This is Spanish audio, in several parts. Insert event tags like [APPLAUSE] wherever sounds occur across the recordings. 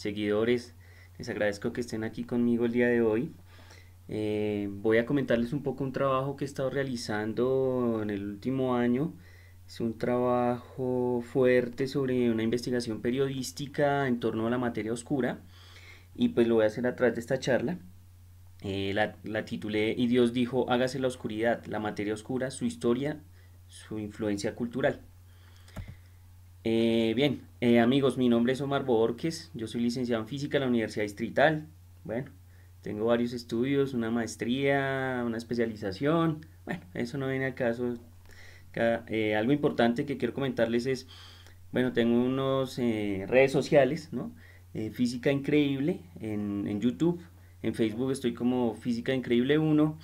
seguidores, les agradezco que estén aquí conmigo el día de hoy. Eh, voy a comentarles un poco un trabajo que he estado realizando en el último año. Es un trabajo fuerte sobre una investigación periodística en torno a la materia oscura y pues lo voy a hacer a través de esta charla. Eh, la titulé Y Dios dijo, hágase la oscuridad, la materia oscura, su historia, su influencia cultural. Eh, bien, eh, amigos, mi nombre es Omar Borges, yo soy licenciado en física en la Universidad Distrital. Bueno, tengo varios estudios, una maestría, una especialización. Bueno, eso no viene a caso. Eh, algo importante que quiero comentarles es, bueno, tengo unas redes sociales, ¿no? física Increíble en, en YouTube, en Facebook estoy como Física Increíble 1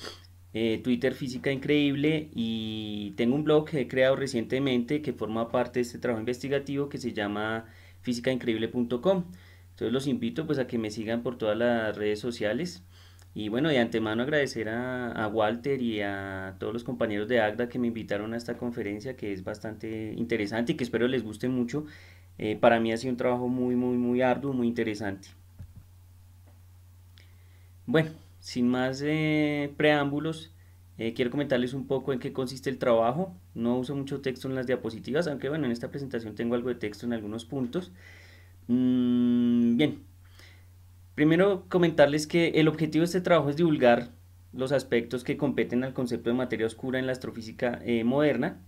eh, Twitter Física Increíble y tengo un blog que he creado recientemente que forma parte de este trabajo investigativo que se llama físicaincreíble.com. Entonces los invito pues a que me sigan por todas las redes sociales. Y bueno, de antemano agradecer a, Walter y a todos los compañeros de AGDA que me invitaron a esta conferencia que es bastante interesante y que espero les guste mucho. Eh, para mí ha sido un trabajo muy, muy, muy arduo, muy interesante. Bueno sin más eh, preámbulos, eh, quiero comentarles un poco en qué consiste el trabajo. No uso mucho texto en las diapositivas, aunque bueno, en esta presentación tengo algo de texto en algunos puntos. Mm, bien, primero comentarles que el objetivo de este trabajo es divulgar los aspectos que competen al concepto de materia oscura en la astrofísica eh, moderna.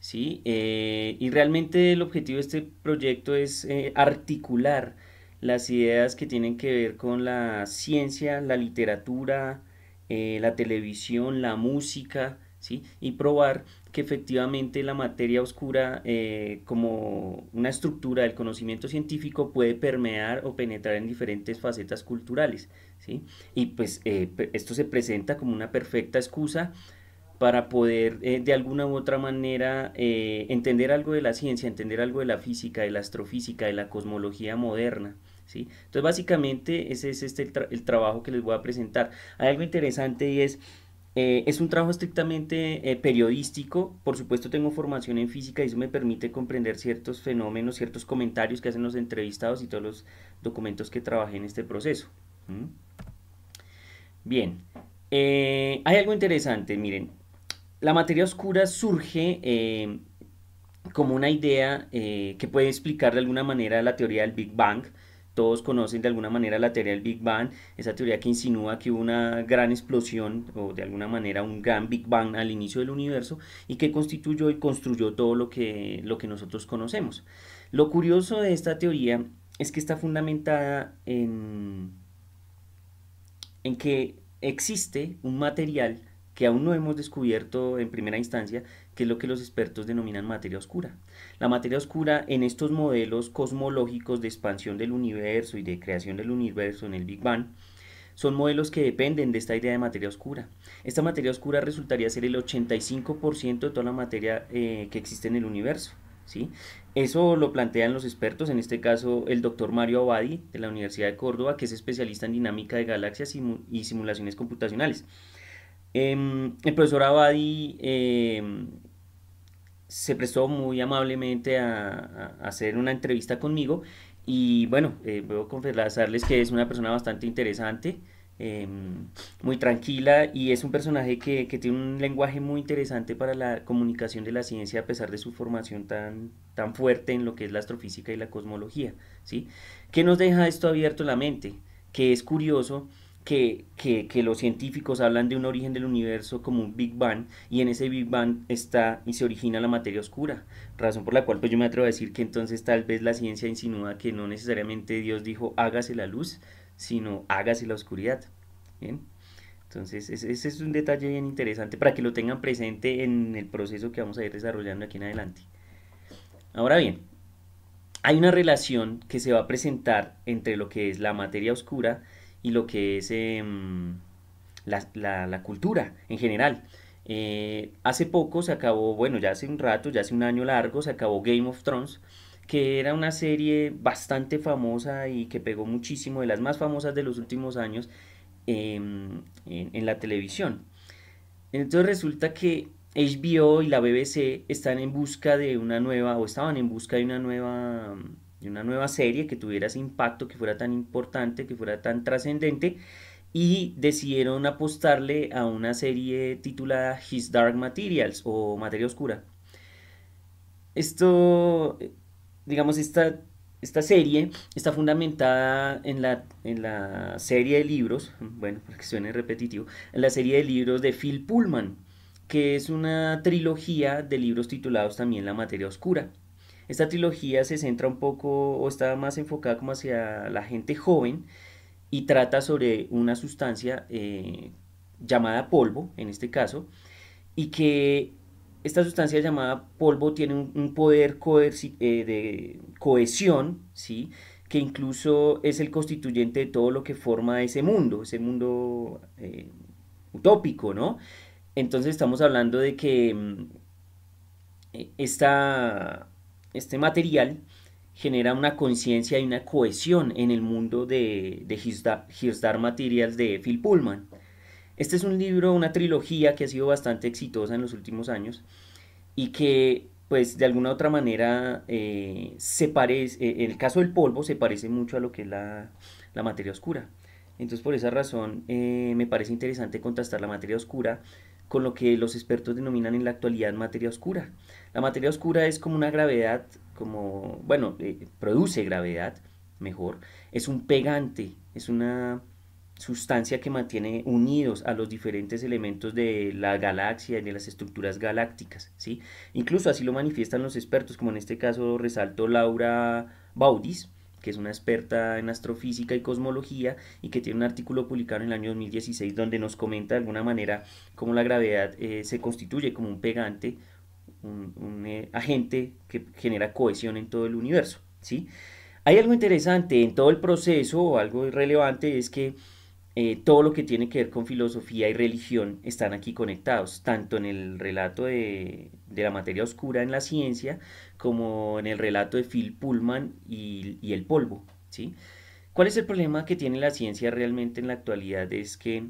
¿sí? y realmente el objetivo de este proyecto es articular las ideas que tienen que ver con la ciencia, la literatura, eh, la televisión, la música, y probar que efectivamente la materia oscura eh, como una estructura del conocimiento científico puede permear o penetrar en diferentes facetas culturales. Y pues eh, esto se presenta como una perfecta excusa para poder de alguna u otra manera entender algo de la ciencia, entender algo de la física, de la astrofísica, de la cosmología moderna. Entonces básicamente ese es este, el, trabajo que les voy a presentar. Hay algo interesante y es... Eh, es un trabajo estrictamente eh, periodístico, por supuesto tengo formación en física y eso me permite comprender ciertos fenómenos, ciertos comentarios que hacen los entrevistados y todos los documentos que trabajé en este proceso. Bien, eh, hay algo interesante, miren, la materia oscura surge como una idea que puede explicar de alguna manera la teoría del Big Bang, todos conocen de alguna manera la teoría del Big Bang, esa teoría que insinúa que hubo una gran explosión o de alguna manera un gran Big Bang al inicio del universo y que constituyó y construyó todo lo que, lo que nosotros conocemos. Lo curioso de esta teoría es que está fundamentada en, en que existe un material que aún no hemos descubierto en primera instancia, que es lo que los expertos denominan materia oscura. La materia oscura en estos modelos cosmológicos de expansión del universo y de creación del universo en el Big Bang son modelos que dependen de esta idea de materia oscura. Esta materia oscura resultaría ser el 85% de toda la materia eh, que existe en el universo. ¿sí? Eso lo plantean los expertos, en este caso el doctor Mario Abadi de la Universidad de Córdoba, que es especialista en dinámica de galaxias y simulaciones computacionales. Em, el profesor Abadi em, se prestó muy amablemente a, hacer una entrevista conmigo y bueno, eh, puedo confesarles que es una persona bastante interesante, em, muy tranquila y es un personaje que, tiene un lenguaje muy interesante para la comunicación de la ciencia a pesar de su formación tan, tan fuerte en lo que es la astrofísica y la cosmología. ¿sí? ¿Qué nos deja esto abierto la mente? Que es curioso que, los científicos hablan de un origen del universo como un Big Bang y en ese Big Bang está y se origina la materia oscura, razón por la cual pues yo me atrevo a decir que entonces tal vez la ciencia insinúa que no necesariamente Dios dijo hágase la luz, sino hágase la oscuridad. ¿Bien? Entonces ese, ese es un detalle bien interesante para que lo tengan presente en el proceso que vamos a ir desarrollando aquí en adelante. Ahora bien, hay una relación que se va a presentar entre lo que es la materia oscura y lo que es em, la, cultura en general. Eh, hace poco se acabó, bueno, ya hace un rato, ya hace un año largo, se acabó Game of Thrones, que era una serie bastante famosa y que pegó muchísimo, de las más famosas de los últimos años em, en, en la televisión. Entonces resulta que HBO y la BBC están en busca de una nueva, o estaban en busca de una nueva una nueva serie que tuviera ese impacto, que fuera tan importante, que fuera tan trascendente, y decidieron apostarle a una serie titulada His Dark Materials o Materia Oscura. Esto, digamos, esta, esta serie está fundamentada en la, en la serie de libros, bueno, porque suene repetitivo, en la serie de libros de Phil Pullman, que es una trilogía de libros titulados también La Materia Oscura. Esta trilogía se centra un poco o está más enfocada como hacia la gente joven y trata sobre una sustancia eh, llamada polvo, en este caso, y que esta sustancia llamada polvo tiene un, poder eh, de cohesión, ¿sí? que incluso es el constituyente de todo lo que forma ese mundo, ese mundo eh, utópico, ¿no? Entonces estamos hablando de que mm, e-, esta este material genera una conciencia y una cohesión en el mundo de, de Materials de Phil Pullman. Este es un libro, una trilogía que ha sido bastante exitosa en los últimos años y que pues de alguna u otra manera eh, se parece, eh, En el caso del polvo se parece mucho a lo que es la, materia oscura. Entonces por esa razón eh, me parece interesante contrastar la materia oscura con lo que los expertos denominan en la actualidad materia oscura, la materia oscura es como una gravedad, como, bueno, eh, produce gravedad, mejor. Es un pegante, es una sustancia que mantiene unidos a los diferentes elementos de la galaxia y de las estructuras galácticas, ¿sí? Incluso así lo manifiestan los expertos, como en este caso resaltó Laura Baudis, que es una experta en astrofísica y cosmología y que tiene un artículo publicado en el año 2016 donde nos comenta de alguna manera cómo la gravedad eh, se constituye como un pegante un, eh, agente que genera cohesión en todo el universo. ¿sí? Hay algo interesante en todo el proceso, algo relevante, es que eh, todo lo que tiene que ver con filosofía y religión están aquí conectados, tanto en el relato de, la materia oscura en la ciencia como en el relato de Phil Pullman y, y el polvo. ¿sí? ¿Cuál es el problema que tiene la ciencia realmente en la actualidad? Es que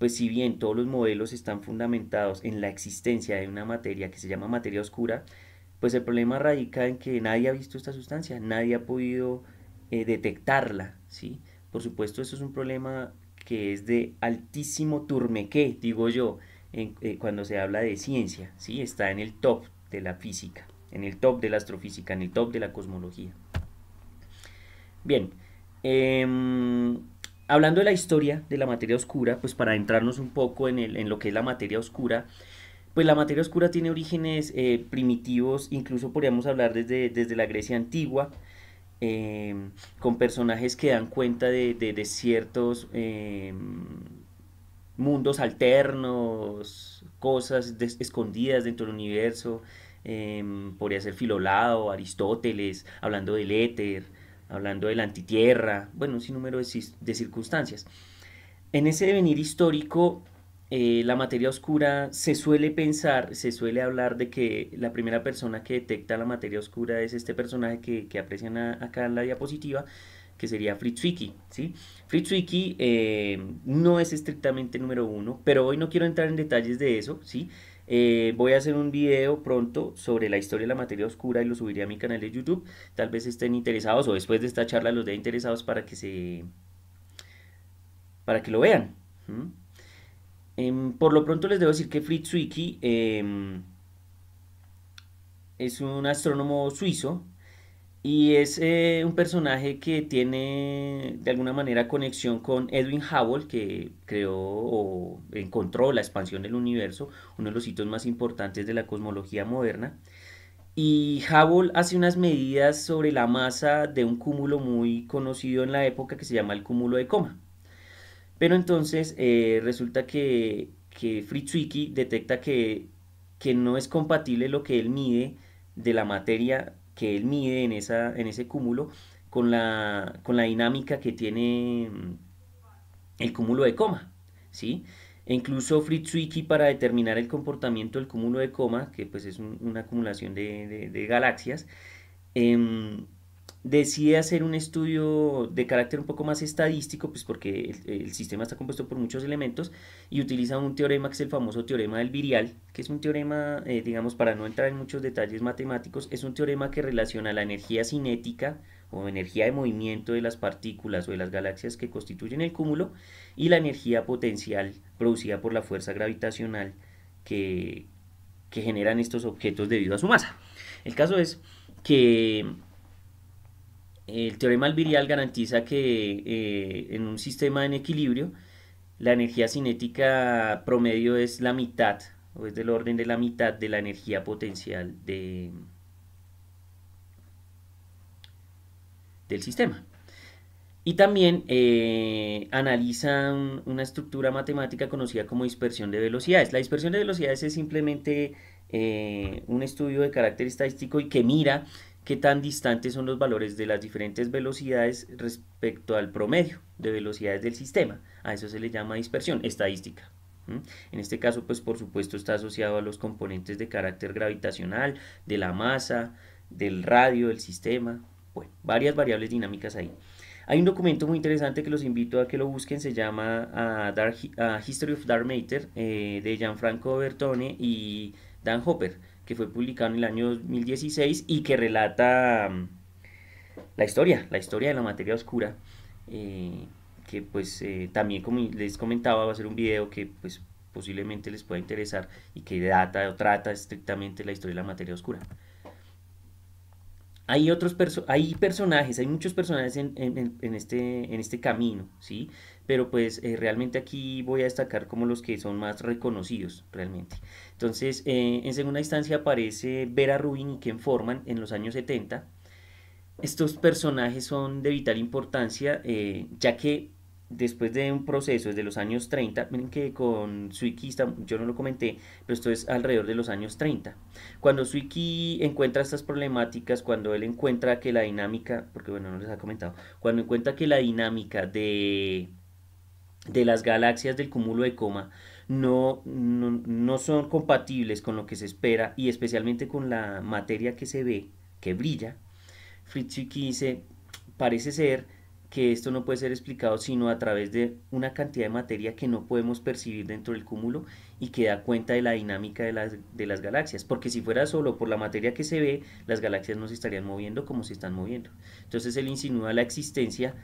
pues si bien todos los modelos están fundamentados en la existencia de una materia que se llama materia oscura, pues el problema radica en que nadie ha visto esta sustancia, nadie ha podido eh, detectarla, ¿sí? Por supuesto, eso es un problema que es de altísimo turmequé, digo yo, eh, cuando se habla de ciencia, ¿sí? Está en el top de la física, en el top de la astrofísica, en el top de la cosmología. Bien, em, hablando de la historia de la materia oscura, pues para entrarnos un poco en, el, en lo que es la materia oscura, pues la materia oscura tiene orígenes eh, primitivos, incluso podríamos hablar desde, la Grecia antigua, eh, con personajes que dan cuenta de, ciertos eh, mundos alternos, cosas escondidas dentro del universo. podría ser Filolao, Aristóteles, hablando del éter, hablando de la antitierra, bueno, un sinnúmero de, circunstancias. En ese devenir histórico, eh, la materia oscura se suele pensar, se suele hablar de que la primera persona que detecta la materia oscura es este personaje que, aprecian acá en la diapositiva, que sería Fritz Zwicky, ¿sí? Fritz Zwicky eh, no es estrictamente número uno, pero hoy no quiero entrar en detalles de eso, ¿sí? Eh, voy a hacer un video pronto sobre la historia de la materia oscura y lo subiré a mi canal de YouTube. Tal vez estén interesados o después de esta charla los de interesados para que se para que lo vean. ¿Mm? Em, por lo pronto les debo decir que Fritz Zwicky em, es un astrónomo suizo y es eh, un personaje que tiene de alguna manera conexión con Edwin Hubble, que creó o encontró la expansión del universo, uno de los hitos más importantes de la cosmología moderna. Y Hubble hace unas medidas sobre la masa de un cúmulo muy conocido en la época que se llama el cúmulo de Coma. Pero entonces eh, resulta que, que Zwicky detecta que, que no es compatible lo que él mide de la materia que él mide en, esa, en ese cúmulo con la, con la dinámica que tiene mm, el cúmulo de coma. ¿sí? E incluso Fritz-Zwicky para determinar el comportamiento del cúmulo de coma, que pues es una acumulación de, galaxias, em, decide hacer un estudio de carácter un poco más estadístico, pues porque el, sistema está compuesto por muchos elementos, y utiliza un teorema que es el famoso teorema del virial, que es un teorema, eh, digamos, para no entrar en muchos detalles matemáticos, es un teorema que relaciona la energía cinética o energía de movimiento de las partículas o de las galaxias que constituyen el cúmulo y la energía potencial producida por la fuerza gravitacional que, que generan estos objetos debido a su masa. El caso es que el teorema albirial garantiza que eh, en un sistema en equilibrio la energía cinética promedio es la mitad o es del orden de la mitad de la energía potencial de, del sistema. Y también eh, analiza una estructura matemática conocida como dispersión de velocidades. La dispersión de velocidades es simplemente eh, un estudio de carácter estadístico y que mira qué tan distantes son los valores de las diferentes velocidades respecto al promedio de velocidades del sistema. A eso se le llama dispersión estadística. En este caso, pues por supuesto está asociado a los componentes de carácter gravitacional, de la masa, del radio, del sistema, bueno, varias variables dinámicas ahí. Hay un documento muy interesante que los invito a que lo busquen, se llama History of Dark Matter, eh, de Gianfranco Bertone y Dan Hopper que fue publicado en el año 2016 y que relata mm, la historia, la historia de la materia oscura, eh, que pues eh, también como les comentaba va a ser un video que pues posiblemente les pueda interesar y que data o trata estrictamente la historia de la materia oscura. Hay otros hay personajes, hay muchos personajes en, este, en este camino, ¿sí? pero pues eh, realmente aquí voy a destacar como los que son más reconocidos realmente. Entonces, eh, en segunda instancia aparece Vera Rubin y Ken Forman en los años 70. Estos personajes son de vital importancia, eh, ya que después de un proceso desde los años 30, miren que con Suiki, yo no lo comenté, pero esto es alrededor de los años 30. Cuando Suiki encuentra estas problemáticas, cuando él encuentra que la dinámica, porque bueno, no les ha comentado, cuando encuentra que la dinámica de de las galaxias del cúmulo de coma no, no, son compatibles con lo que se espera y especialmente con la materia que se ve, que brilla, Zwicky dice, parece ser que esto no puede ser explicado sino a través de una cantidad de materia que no podemos percibir dentro del cúmulo y que da cuenta de la dinámica de las, de las galaxias, porque si fuera solo por la materia que se ve, las galaxias no se estarían moviendo como se están moviendo. Entonces él insinúa la existencia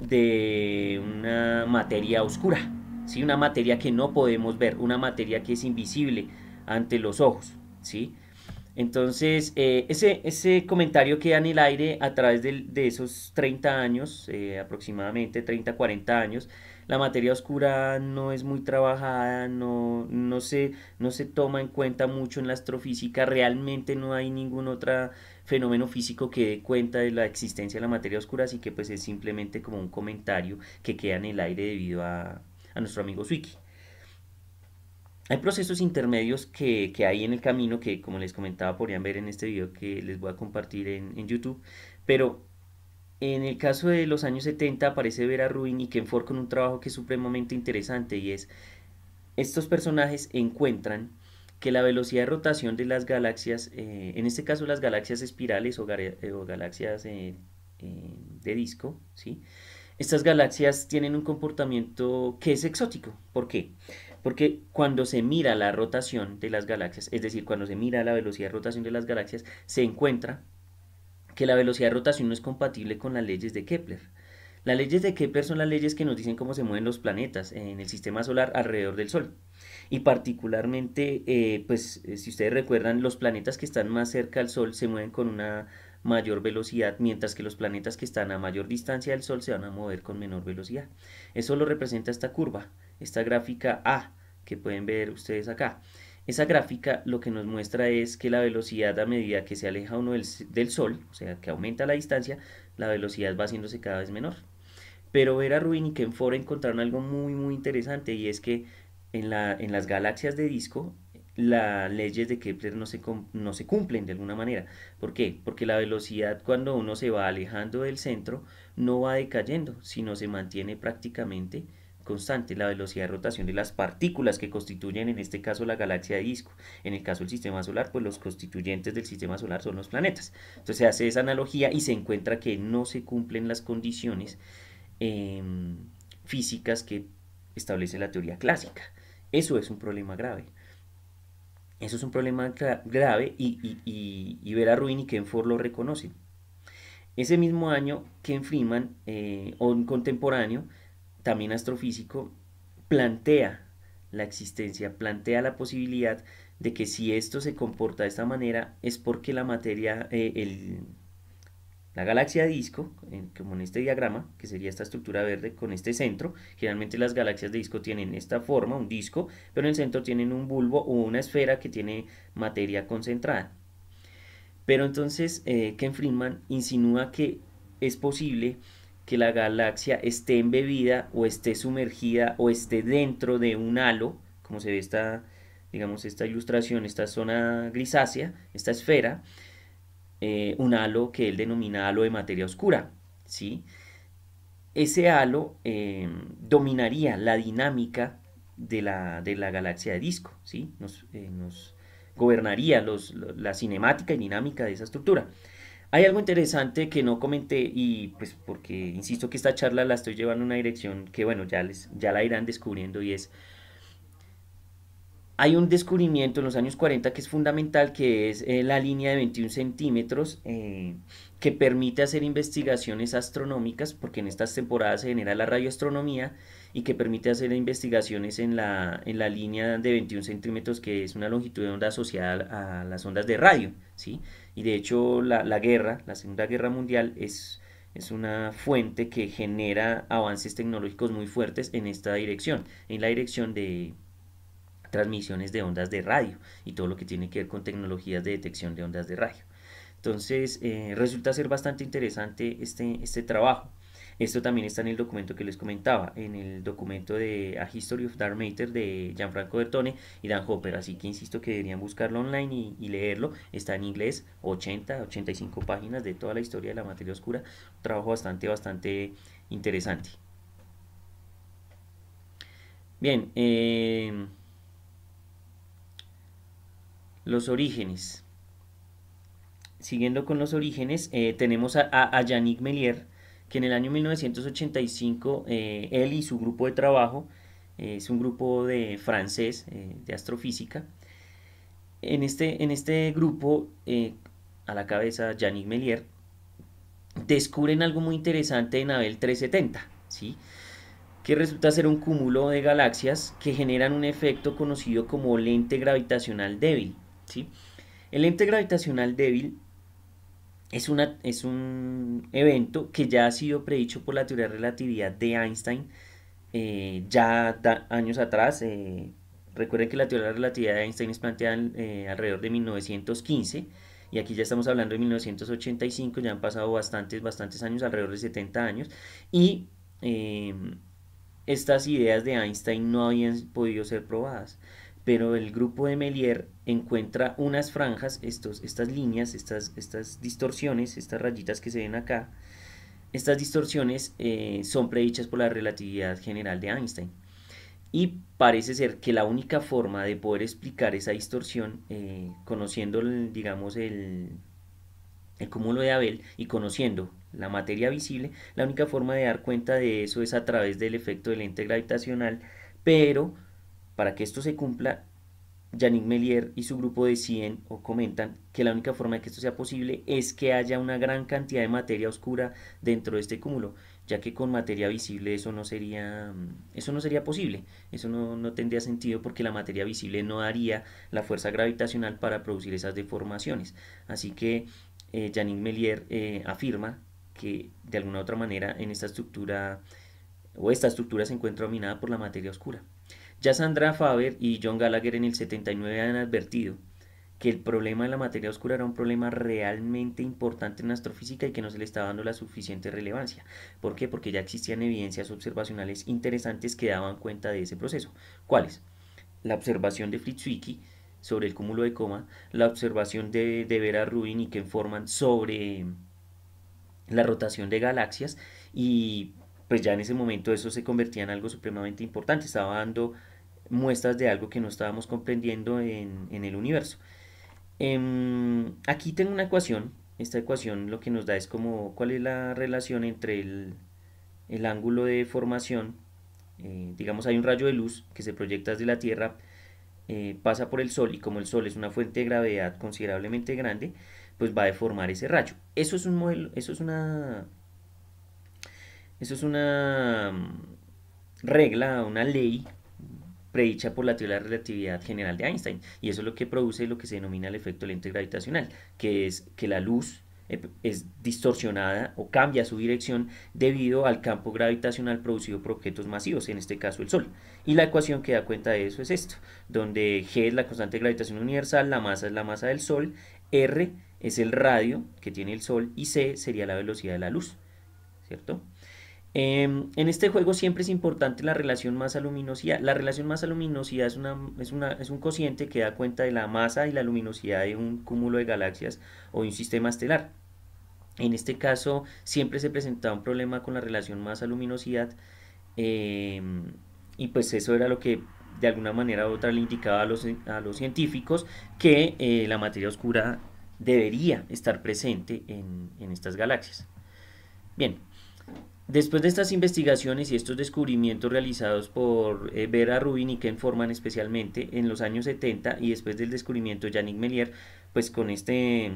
de una materia oscura, ¿sí? una materia que no podemos ver, una materia que es invisible ante los ojos. ¿sí? Entonces, eh, ese, ese, comentario queda en el aire a través de, esos 30 años, eh, aproximadamente 30, 40 años. La materia oscura no es muy trabajada, no, no, se, no se toma en cuenta mucho en la astrofísica, realmente no hay ninguna otra fenómeno físico que dé cuenta de la existencia de la materia oscura, así que pues es simplemente como un comentario que queda en el aire debido a, nuestro amigo Zwicky. Hay procesos intermedios que, hay en el camino que, como les comentaba, podrían ver en este video que les voy a compartir en, en YouTube, pero en el caso de los años 70 aparece Vera Rubin y Ken Ford con un trabajo que es supremamente interesante y es estos personajes encuentran que la velocidad de rotación de las galaxias, eh, en este caso las galaxias espirales o, eh, galaxias eh, de disco, ¿sí? estas galaxias tienen un comportamiento que es exótico. ¿Por qué? Porque cuando se mira la rotación de las galaxias, es decir, cuando se mira la velocidad de rotación de las galaxias, se encuentra que la velocidad de rotación no es compatible con las leyes de Kepler. Las leyes de Kepler son las leyes que nos dicen cómo se mueven los planetas en el sistema solar alrededor del Sol y particularmente, eh, pues eh, si ustedes recuerdan, los planetas que están más cerca al Sol se mueven con una mayor velocidad, mientras que los planetas que están a mayor distancia del Sol se van a mover con menor velocidad. Eso lo representa esta curva, esta gráfica A que pueden ver ustedes acá. Esa gráfica lo que nos muestra es que la velocidad a medida que se aleja uno del, Sol, o sea, que aumenta la distancia, la velocidad va haciéndose cada vez menor. Pero Vera Rubin y Ford encontraron algo muy muy interesante y es que en, las galaxias de disco las leyes de Kepler no se, cumplen de alguna manera. ¿Por qué? Porque la velocidad cuando uno se va alejando del centro no va decayendo, sino se mantiene prácticamente constante la velocidad de rotación de las partículas que constituyen en este caso la galaxia de disco. En el caso del sistema solar, pues los constituyentes del sistema solar son los planetas. Entonces se hace esa analogía y se encuentra que no se cumplen las condiciones em, físicas que establece la teoría clásica. Eso es un problema grave. Eso es un problema grave y, Vera Ruin y Ken Ford lo reconocen. Ese mismo año, Ken Freeman, eh, un contemporáneo, también astrofísico, plantea la existencia, plantea la posibilidad de que si esto se comporta de esta manera es porque la materia, eh, el, la galaxia disco, como en este diagrama, que sería esta estructura verde con este centro, generalmente las galaxias de disco tienen esta forma, un disco, pero en el centro tienen un bulbo o una esfera que tiene materia concentrada. Pero entonces eh, Ken Friedman insinúa que es posible que la galaxia esté embebida o esté sumergida o esté dentro de un halo, como se ve esta, digamos, esta ilustración, esta zona grisácea, esta esfera, eh, un halo que él denomina halo de materia oscura. ¿sí? Ese halo em, dominaría la dinámica de la, de la, galaxia de disco, ¿sí? nos, eh, nos gobernaría los, la cinemática y dinámica de esa estructura. Hay algo interesante que no comenté y pues porque insisto que esta charla la estoy llevando en una dirección que bueno, ya, les, ya la irán descubriendo y es hay un descubrimiento en los años 40 que es fundamental, que es eh, la línea de 21 centímetros, eh, que permite hacer investigaciones astronómicas, porque en estas temporadas se genera la radioastronomía, y que permite hacer investigaciones en la, en la línea de 21 centímetros, que es una longitud de onda asociada a las ondas de radio. ¿sí? Y de hecho la, la guerra, la Segunda Guerra Mundial, es es una fuente que genera avances tecnológicos muy fuertes en esta dirección, en la dirección de, transmisiones de ondas de radio y todo lo que tiene que ver con tecnologías de detección de ondas de radio. Entonces, eh, resulta ser bastante interesante este, este trabajo. Esto también está en el documento que les comentaba, en el documento de A History of Dark Matter de Gianfranco Bertone y Dan Hopper. Así que insisto que deberían buscarlo online y, leerlo. Está en inglés, 80, 85 páginas de toda la historia de la materia oscura. Un trabajo bastante, bastante interesante. Bien, eh, los orígenes. Siguiendo con los orígenes, eh, tenemos a, Janick Yannick Melier, que en el año 1985 eh, él y su grupo de trabajo, eh, es un grupo de francés de astrofísica, en este, en este grupo, a la cabeza Yannick Melier, descubren algo muy interesante en Abel 370, ¿sí? que resulta ser un cúmulo de galaxias que generan un efecto conocido como lente gravitacional débil. El ente gravitacional débil es, una, es un evento que ya ha sido predicho por la teoría de relatividad de Einstein eh, ya años atrás. Eh, recuerden que la teoría de relatividad de Einstein es planteada eh, alrededor de 1915 y aquí ya estamos hablando de 1985, ya han pasado bastantes, bastantes años, alrededor de 70 años, y eh, estas ideas de Einstein no habían podido ser probadas pero el grupo de Melier encuentra unas franjas, estos, estas líneas, estas, estas distorsiones, estas rayitas que se ven acá, estas distorsiones eh, son predichas por la relatividad general de Einstein. Y parece ser que la única forma de poder explicar esa distorsión, eh, conociendo, digamos, el, el cúmulo de Abel y conociendo la materia visible, la única forma de dar cuenta de eso es a través del efecto del ente gravitacional, pero para que esto se cumpla, Janine Melier y su grupo deciden o comentan que la única forma de que esto sea posible es que haya una gran cantidad de materia oscura dentro de este cúmulo, ya que con materia visible eso no sería, mm, eso no sería posible, eso no, tendría sentido porque la materia visible no daría la fuerza gravitacional para producir esas deformaciones. Así que eh, Janine Melier eh, afirma que de alguna u otra manera en esta estructura o esta estructura se encuentra dominada por la materia oscura. Ya Sandra Faber y John Gallagher en el 79 han advertido que el problema de la materia oscura era un problema realmente importante en astrofísica y que no se le estaba dando la suficiente relevancia. ¿Por qué? Porque ya existían evidencias observacionales interesantes que daban cuenta de ese proceso. ¿Cuáles? La observación de Fritz Zwicky sobre el cúmulo de coma, la observación de, de Vera Rubin y que informan sobre la rotación de galaxias y pues ya en ese momento eso se convertía en algo supremamente importante, estaba dando muestras de algo que no estábamos comprendiendo en, el universo. Em, aquí tengo una ecuación. Esta ecuación lo que nos da es como cuál es la relación entre el, ángulo de formación. Eh, digamos, hay un rayo de luz que se proyecta desde la Tierra, eh, pasa por el Sol y como el Sol es una fuente de gravedad considerablemente grande, pues va a deformar ese rayo. Eso es un modelo, eso es una... Eso es una mm, regla, una ley predicha por la teoría de la relatividad general de Einstein. Y eso es lo que produce lo que se denomina el efecto lente gravitacional, que es que la luz eh, es distorsionada o cambia su dirección debido al campo gravitacional producido por objetos masivos, en este caso el Sol. Y la ecuación que da cuenta de eso es esto, donde G es la constante de gravitación universal, la masa es la masa del Sol, R es el radio que tiene el Sol y C sería la velocidad de la luz, ¿cierto? Em, en este juego siempre es importante la relación masa-luminosidad. La relación masa-luminosidad es, un cociente que da cuenta de la masa y la luminosidad de un cúmulo de galaxias o de un sistema estelar. En este caso siempre se presentaba un problema con la relación masa-luminosidad em, y pues eso era lo que de alguna manera u otra le indicaba a los, científicos que eh, la materia oscura debería estar presente en, en estas galaxias. Bien, Después de estas investigaciones y estos descubrimientos realizados por eh, Vera Rubin y Ken Forman especialmente en los años 70 y después del descubrimiento de Yannick Melier, pues con este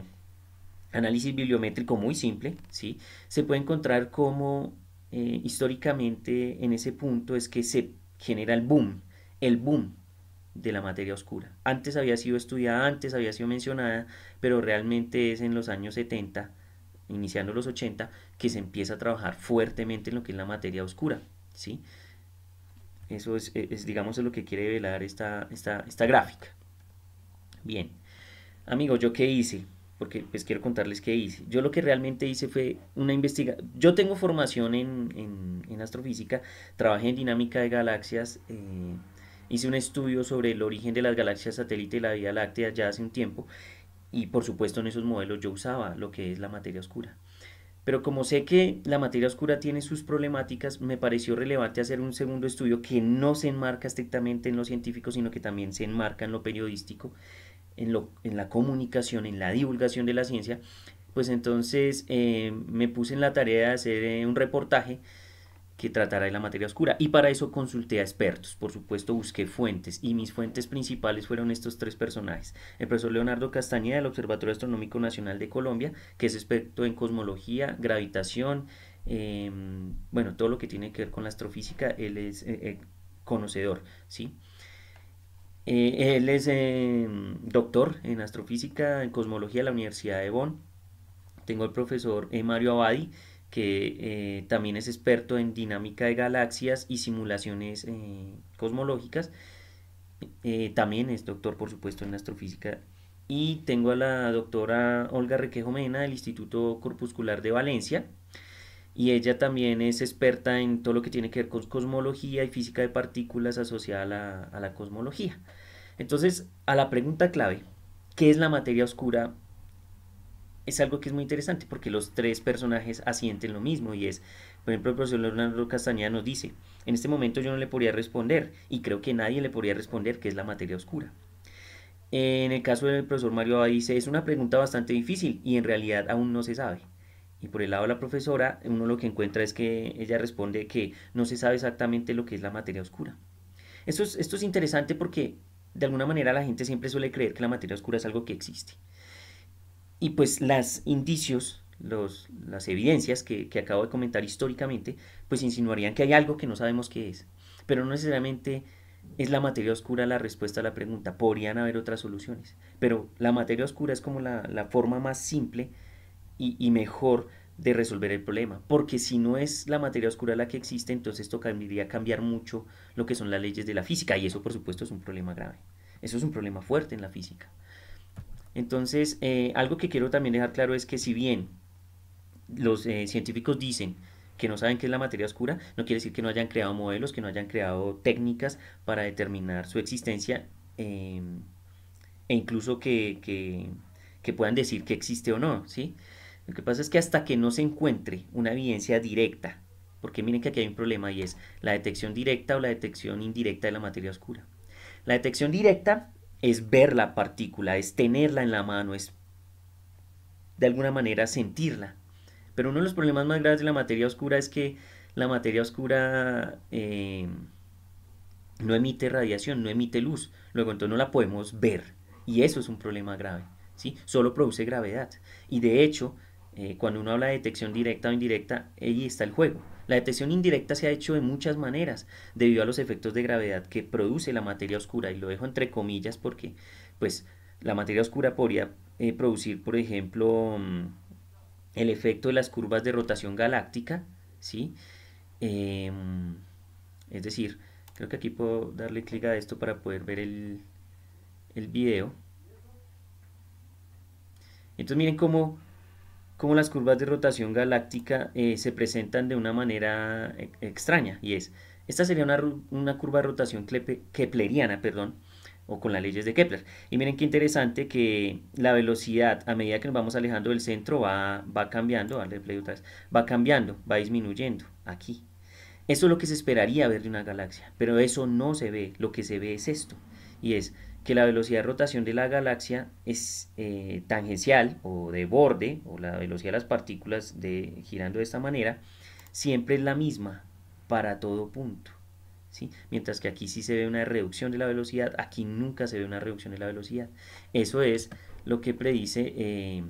análisis bibliométrico muy simple, ¿sí? se puede encontrar cómo eh, históricamente en ese punto es que se genera el boom, el boom de la materia oscura. Antes había sido estudiada, antes había sido mencionada, pero realmente es en los años 70 iniciando los 80, que se empieza a trabajar fuertemente en lo que es la materia oscura, ¿sí? Eso es, e, digamos, es lo que quiere velar esta, esta, gráfica. Bien, amigos, ¿yo qué hice? Porque pues quiero contarles qué hice. Yo lo que realmente hice fue una investigación. Yo tengo formación en, astrofísica, trabajé en dinámica de galaxias, eh, hice un estudio sobre el origen de las galaxias satélite y la Vía Láctea ya hace un tiempo. Y por supuesto en esos modelos yo usaba lo que es la materia oscura. Pero como sé que la materia oscura tiene sus problemáticas, me pareció relevante hacer un segundo estudio que no se enmarca estrictamente en lo científico, sino que también se enmarca en lo periodístico, en, lo, en la comunicación, en la divulgación de la ciencia. Pues entonces eh, me puse en la tarea de hacer eh, un reportaje que tratará de la materia oscura. Y para eso consulté a expertos, por supuesto busqué fuentes y mis fuentes principales fueron estos tres personajes. El profesor Leonardo Castañeda del Observatorio Astronómico Nacional de Colombia, que es experto en cosmología, gravitación, em, bueno, todo lo que tiene que ver con la astrofísica, él es eh, eh, conocedor, ¿sí? Eh, él es em, doctor en astrofísica, en cosmología de la Universidad de Bonn. Tengo el profesor Mario Abadi, que eh, también es experto en dinámica de galaxias y simulaciones eh, cosmológicas. Eh, también es doctor, por supuesto, en astrofísica. Y tengo a la doctora Olga Requejo Mena del Instituto Corpuscular de Valencia. Y ella también es experta en todo lo que tiene que ver con cosmología y física de partículas asociada a la, a la cosmología. Entonces, a la pregunta clave, ¿qué es la materia oscura es algo que es muy interesante porque los tres personajes asienten lo mismo y es, por ejemplo, el profesor Leonardo Castañeda nos dice, en este momento yo no le podría responder y creo que nadie le podría responder qué es la materia oscura. En el caso del profesor Mario Abad dice, es una pregunta bastante difícil y en realidad aún no se sabe. Y por el lado de la profesora, uno lo que encuentra es que ella responde que no se sabe exactamente lo que es la materia oscura. esto es interesante porque de alguna manera la gente siempre suele creer que la materia oscura es algo que existe. Y pues las indicios, los, las evidencias que, acabo de comentar históricamente, pues insinuarían que hay algo que no sabemos qué es. Pero no necesariamente es la materia oscura la respuesta a la pregunta. Podrían haber otras soluciones. Pero la materia oscura es como la, forma más simple y, mejor de resolver el problema. Porque si no es la materia oscura la que existe, entonces tocaría cambiar mucho lo que son las leyes de la física. Y eso, por supuesto, es un problema grave. Eso es un problema fuerte en la física. Entonces, eh, algo que quiero también dejar claro es que si bien los eh, científicos dicen que no saben qué es la materia oscura, no quiere decir que no hayan creado modelos, que no hayan creado técnicas para determinar su existencia eh, e incluso que, puedan decir que existe o no, ¿sí? Lo que pasa es que hasta que no se encuentre una evidencia directa, porque miren que aquí hay un problema y es la detección directa o la detección indirecta de la materia oscura. La detección directa es ver la partícula, es tenerla en la mano, es de alguna manera sentirla. Pero uno de los problemas más graves de la materia oscura es que la materia oscura eh, no emite radiación, no emite luz. Luego entonces no la podemos ver. Y eso es un problema grave. ¿sí? Solo produce gravedad. Y de hecho, eh, cuando uno habla de detección directa o indirecta, ahí está el juego. La detección indirecta se ha hecho de muchas maneras debido a los efectos de gravedad que produce la materia oscura y lo dejo entre comillas porque pues la materia oscura podría eh, producir por ejemplo mm, el efecto de las curvas de rotación galáctica, ¿sí? Em, es decir, creo que aquí puedo darle clic a esto para poder ver el, el video. Entonces miren cómo cómo las curvas de rotación galáctica eh, se presentan de una manera eh, extraña, y es, esta sería una, curva de rotación kepleriana, perdón, o con las leyes de Kepler. Y miren qué interesante que la velocidad, a medida que nos vamos alejando del centro, va, va cambiando, va cambiando, va disminuyendo, aquí. Eso es lo que se esperaría ver de una galaxia, pero eso no se ve, lo que se ve es esto, y es que la velocidad de rotación de la galaxia es eh, tangencial o de borde, o la velocidad de las partículas de, girando de esta manera, siempre es la misma para todo punto. ¿sí? Mientras que aquí sí se ve una reducción de la velocidad, aquí nunca se ve una reducción de la velocidad. Eso es lo que predice eh,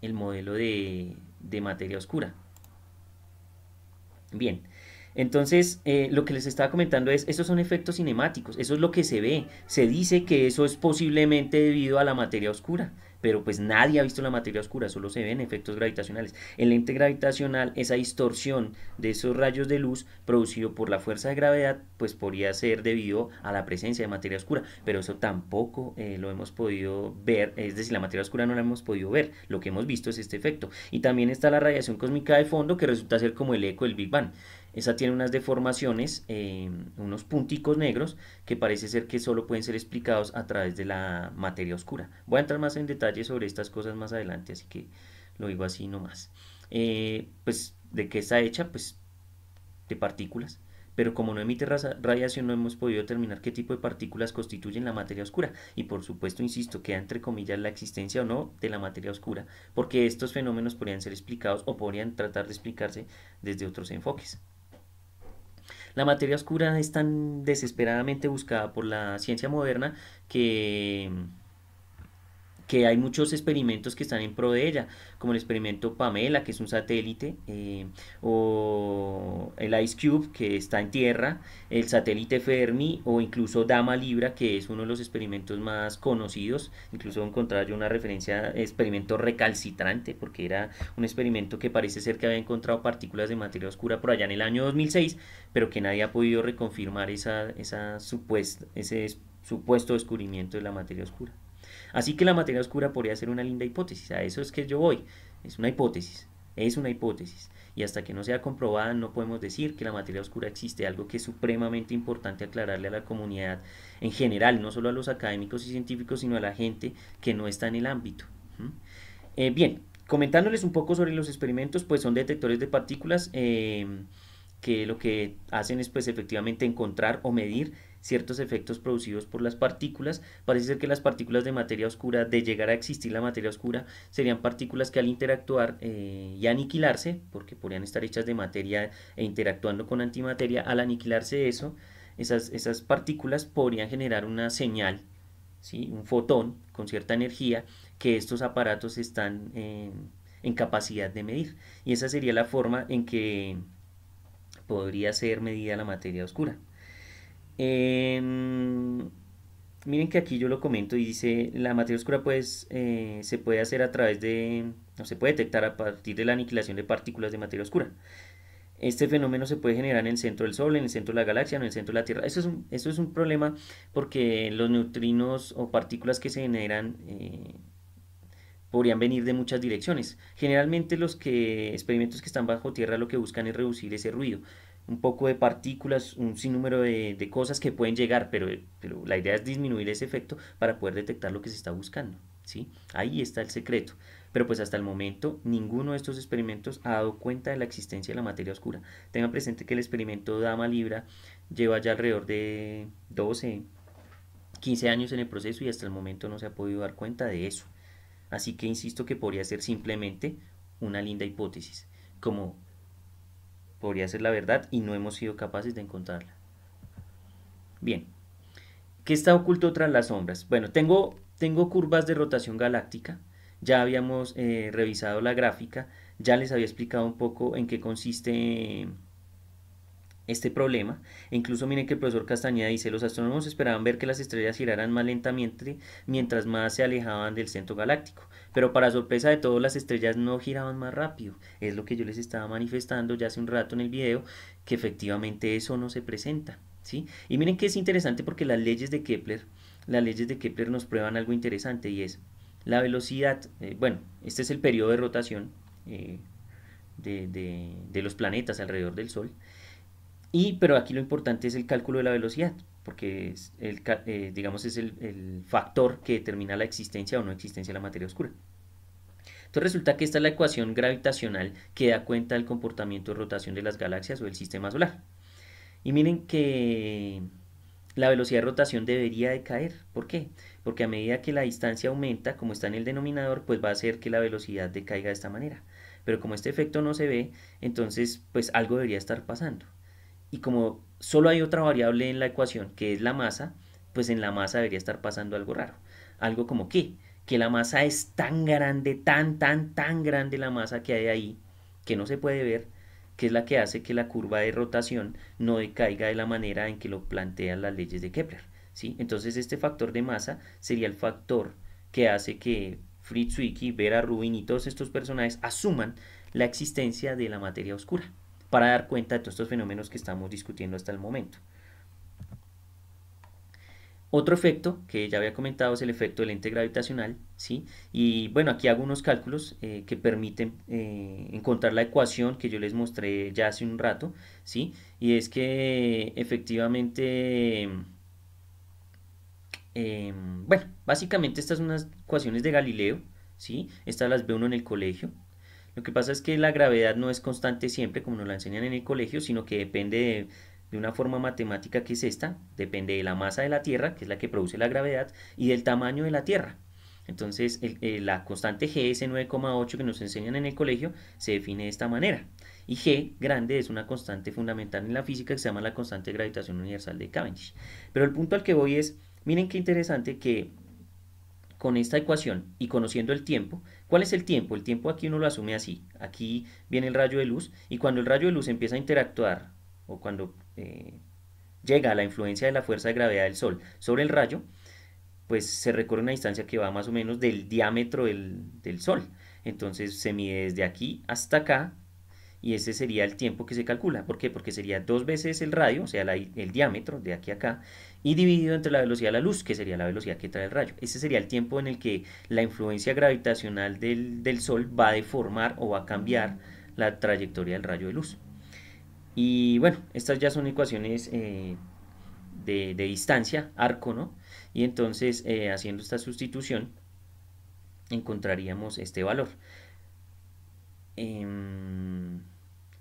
el modelo de, de materia oscura. Bien, entonces, eh, lo que les estaba comentando es, esos son efectos cinemáticos, eso es lo que se ve. Se dice que eso es posiblemente debido a la materia oscura, pero pues nadie ha visto la materia oscura, solo se ven efectos gravitacionales. El lente gravitacional, esa distorsión de esos rayos de luz producido por la fuerza de gravedad, pues podría ser debido a la presencia de materia oscura, pero eso tampoco eh, lo hemos podido ver, es decir, la materia oscura no la hemos podido ver, lo que hemos visto es este efecto. Y también está la radiación cósmica de fondo que resulta ser como el eco del Big Bang. Esa tiene unas deformaciones, eh, unos punticos negros que parece ser que solo pueden ser explicados a través de la materia oscura. Voy a entrar más en detalle sobre estas cosas más adelante, así que lo digo así nomás. Eh, pues, ¿de qué está hecha? Pues de partículas pero como no emite radiación no hemos podido determinar qué tipo de partículas constituyen la materia oscura y por supuesto insisto queda entre comillas la existencia o no de la materia oscura porque estos fenómenos podrían ser explicados o podrían tratar de explicarse desde otros enfoques. La materia oscura es tan desesperadamente buscada por la ciencia moderna que que hay muchos experimentos que están en pro de ella, como el experimento Pamela, que es un satélite, eh, o el Ice Cube, que está en tierra, el satélite Fermi, o incluso Dama Libra, que es uno de los experimentos más conocidos, incluso encontrar yo una referencia, experimento recalcitrante, porque era un experimento que parece ser que había encontrado partículas de materia oscura por allá en el año 2006, pero que nadie ha podido reconfirmar esa, esa supuesta, ese supuesto descubrimiento de la materia oscura. Así que la materia oscura podría ser una linda hipótesis, a eso es que yo voy, es una hipótesis, es una hipótesis. Y hasta que no sea comprobada no podemos decir que la materia oscura existe, algo que es supremamente importante aclararle a la comunidad en general, no solo a los académicos y científicos, sino a la gente que no está en el ámbito. Eh, bien, comentándoles un poco sobre los experimentos, pues son detectores de partículas eh, que lo que hacen es pues efectivamente encontrar o medir ciertos efectos producidos por las partículas. Parece ser que las partículas de materia oscura, de llegar a existir la materia oscura, serían partículas que al interactuar eh, y aniquilarse, porque podrían estar hechas de materia e interactuando con antimateria, al aniquilarse eso, esas, esas partículas podrían generar una señal, ¿sí? un fotón con cierta energía que estos aparatos están... Eh, en capacidad de medir. Y esa sería la forma en que podría ser medida la materia oscura. Em, miren que aquí yo lo comento y dice, la materia oscura pues eh, se puede hacer a través de, no se puede detectar a partir de la aniquilación de partículas de materia oscura. Este fenómeno se puede generar en el centro del Sol, en el centro de la galaxia, en el centro de la Tierra. Eso es un, eso es un problema porque los neutrinos o partículas que se generan eh, podrían venir de muchas direcciones. Generalmente los que, experimentos que están bajo tierra lo que buscan es reducir ese ruido un poco de partículas, un sinnúmero de, de cosas que pueden llegar, pero, la idea es disminuir ese efecto para poder detectar lo que se está buscando. ¿sí? Ahí está el secreto. Pero pues hasta el momento ninguno de estos experimentos ha dado cuenta de la existencia de la materia oscura. Tengan presente que el experimento Dama Libra lleva ya alrededor de 12, 15 años en el proceso y hasta el momento no se ha podido dar cuenta de eso. Así que insisto que podría ser simplemente una linda hipótesis, como podría ser la verdad y no hemos sido capaces de encontrarla. Bien, ¿qué está oculto tras las sombras? Bueno, tengo, tengo curvas de rotación galáctica, ya habíamos eh, revisado la gráfica, ya les había explicado un poco en qué consiste este problema. E incluso miren que el profesor Castañeda dice, los astrónomos esperaban ver que las estrellas giraran más lentamente mientras más se alejaban del centro galáctico. Pero para sorpresa de todos, las estrellas no giraban más rápido. Es lo que yo les estaba manifestando ya hace un rato en el video, que efectivamente eso no se presenta. ¿sí? Y miren que es interesante porque las leyes de Kepler, las leyes de Kepler nos prueban algo interesante y es la velocidad, eh, bueno, este es el periodo de rotación eh, de los planetas alrededor del Sol. Y, pero aquí lo importante es el cálculo de la velocidad, porque es el, eh, digamos es el, factor que determina la existencia o no existencia de la materia oscura. Entonces resulta que esta es la ecuación gravitacional que da cuenta del comportamiento de rotación de las galaxias o del sistema solar. Y miren que la velocidad de rotación debería decaer. ¿Por qué? Porque a medida que la distancia aumenta, como está en el denominador, pues va a hacer que la velocidad decaiga de esta manera. Pero como este efecto no se ve, entonces pues algo debería estar pasando y como solo hay otra variable en la ecuación, que es la masa, pues en la masa debería estar pasando algo raro. Algo como que, que la masa es tan grande, tan, tan, tan grande la masa que hay ahí, que no se puede ver, que es la que hace que la curva de rotación no decaiga de la manera en que lo plantean las leyes de Kepler. ¿sí? Entonces este factor de masa sería el factor que hace que Fritz Zwicky, Vera Rubin y todos estos personajes asuman la existencia de la materia oscura para dar cuenta de todos estos fenómenos que estamos discutiendo hasta el momento. Otro efecto que ya había comentado es el efecto del ente gravitacional, ¿sí? Y bueno, aquí hago unos cálculos eh, que permiten eh, encontrar la ecuación que yo les mostré ya hace un rato, ¿sí? Y es que efectivamente, em, bueno, básicamente estas son unas ecuaciones de Galileo, ¿sí? Estas las ve uno en el colegio, lo que pasa es que la gravedad no es constante siempre, como nos la enseñan en el colegio, sino que depende de, una forma matemática que es esta, depende de la masa de la Tierra, que es la que produce la gravedad, y del tamaño de la Tierra. Entonces, la constante G, ese 9,8 que nos enseñan en el colegio, se define de esta manera. Y G grande es una constante fundamental en la física que se llama la constante de gravitación universal de Cavendish. Pero el punto al que voy es, miren qué interesante que con esta ecuación y conociendo el tiempo, ¿Cuál es el tiempo? El tiempo aquí uno lo asume así. Aquí viene el rayo de luz y cuando el rayo de luz empieza a interactuar o cuando eh, llega a la influencia de la fuerza de gravedad del Sol sobre el rayo, pues se recorre una distancia que va más o menos del diámetro del, Sol. Entonces se mide desde aquí hasta acá y ese sería el tiempo que se calcula. ¿Por qué? Porque sería dos veces el radio, o sea, el diámetro de aquí a acá, y dividido entre la velocidad de la luz, que sería la velocidad que trae el rayo. Ese sería el tiempo en el que la influencia gravitacional del, Sol va a deformar o va a cambiar la trayectoria del rayo de luz. Y bueno, estas ya son ecuaciones eh, de, distancia, arco, ¿no? Y entonces, eh, haciendo esta sustitución, encontraríamos este valor. Em,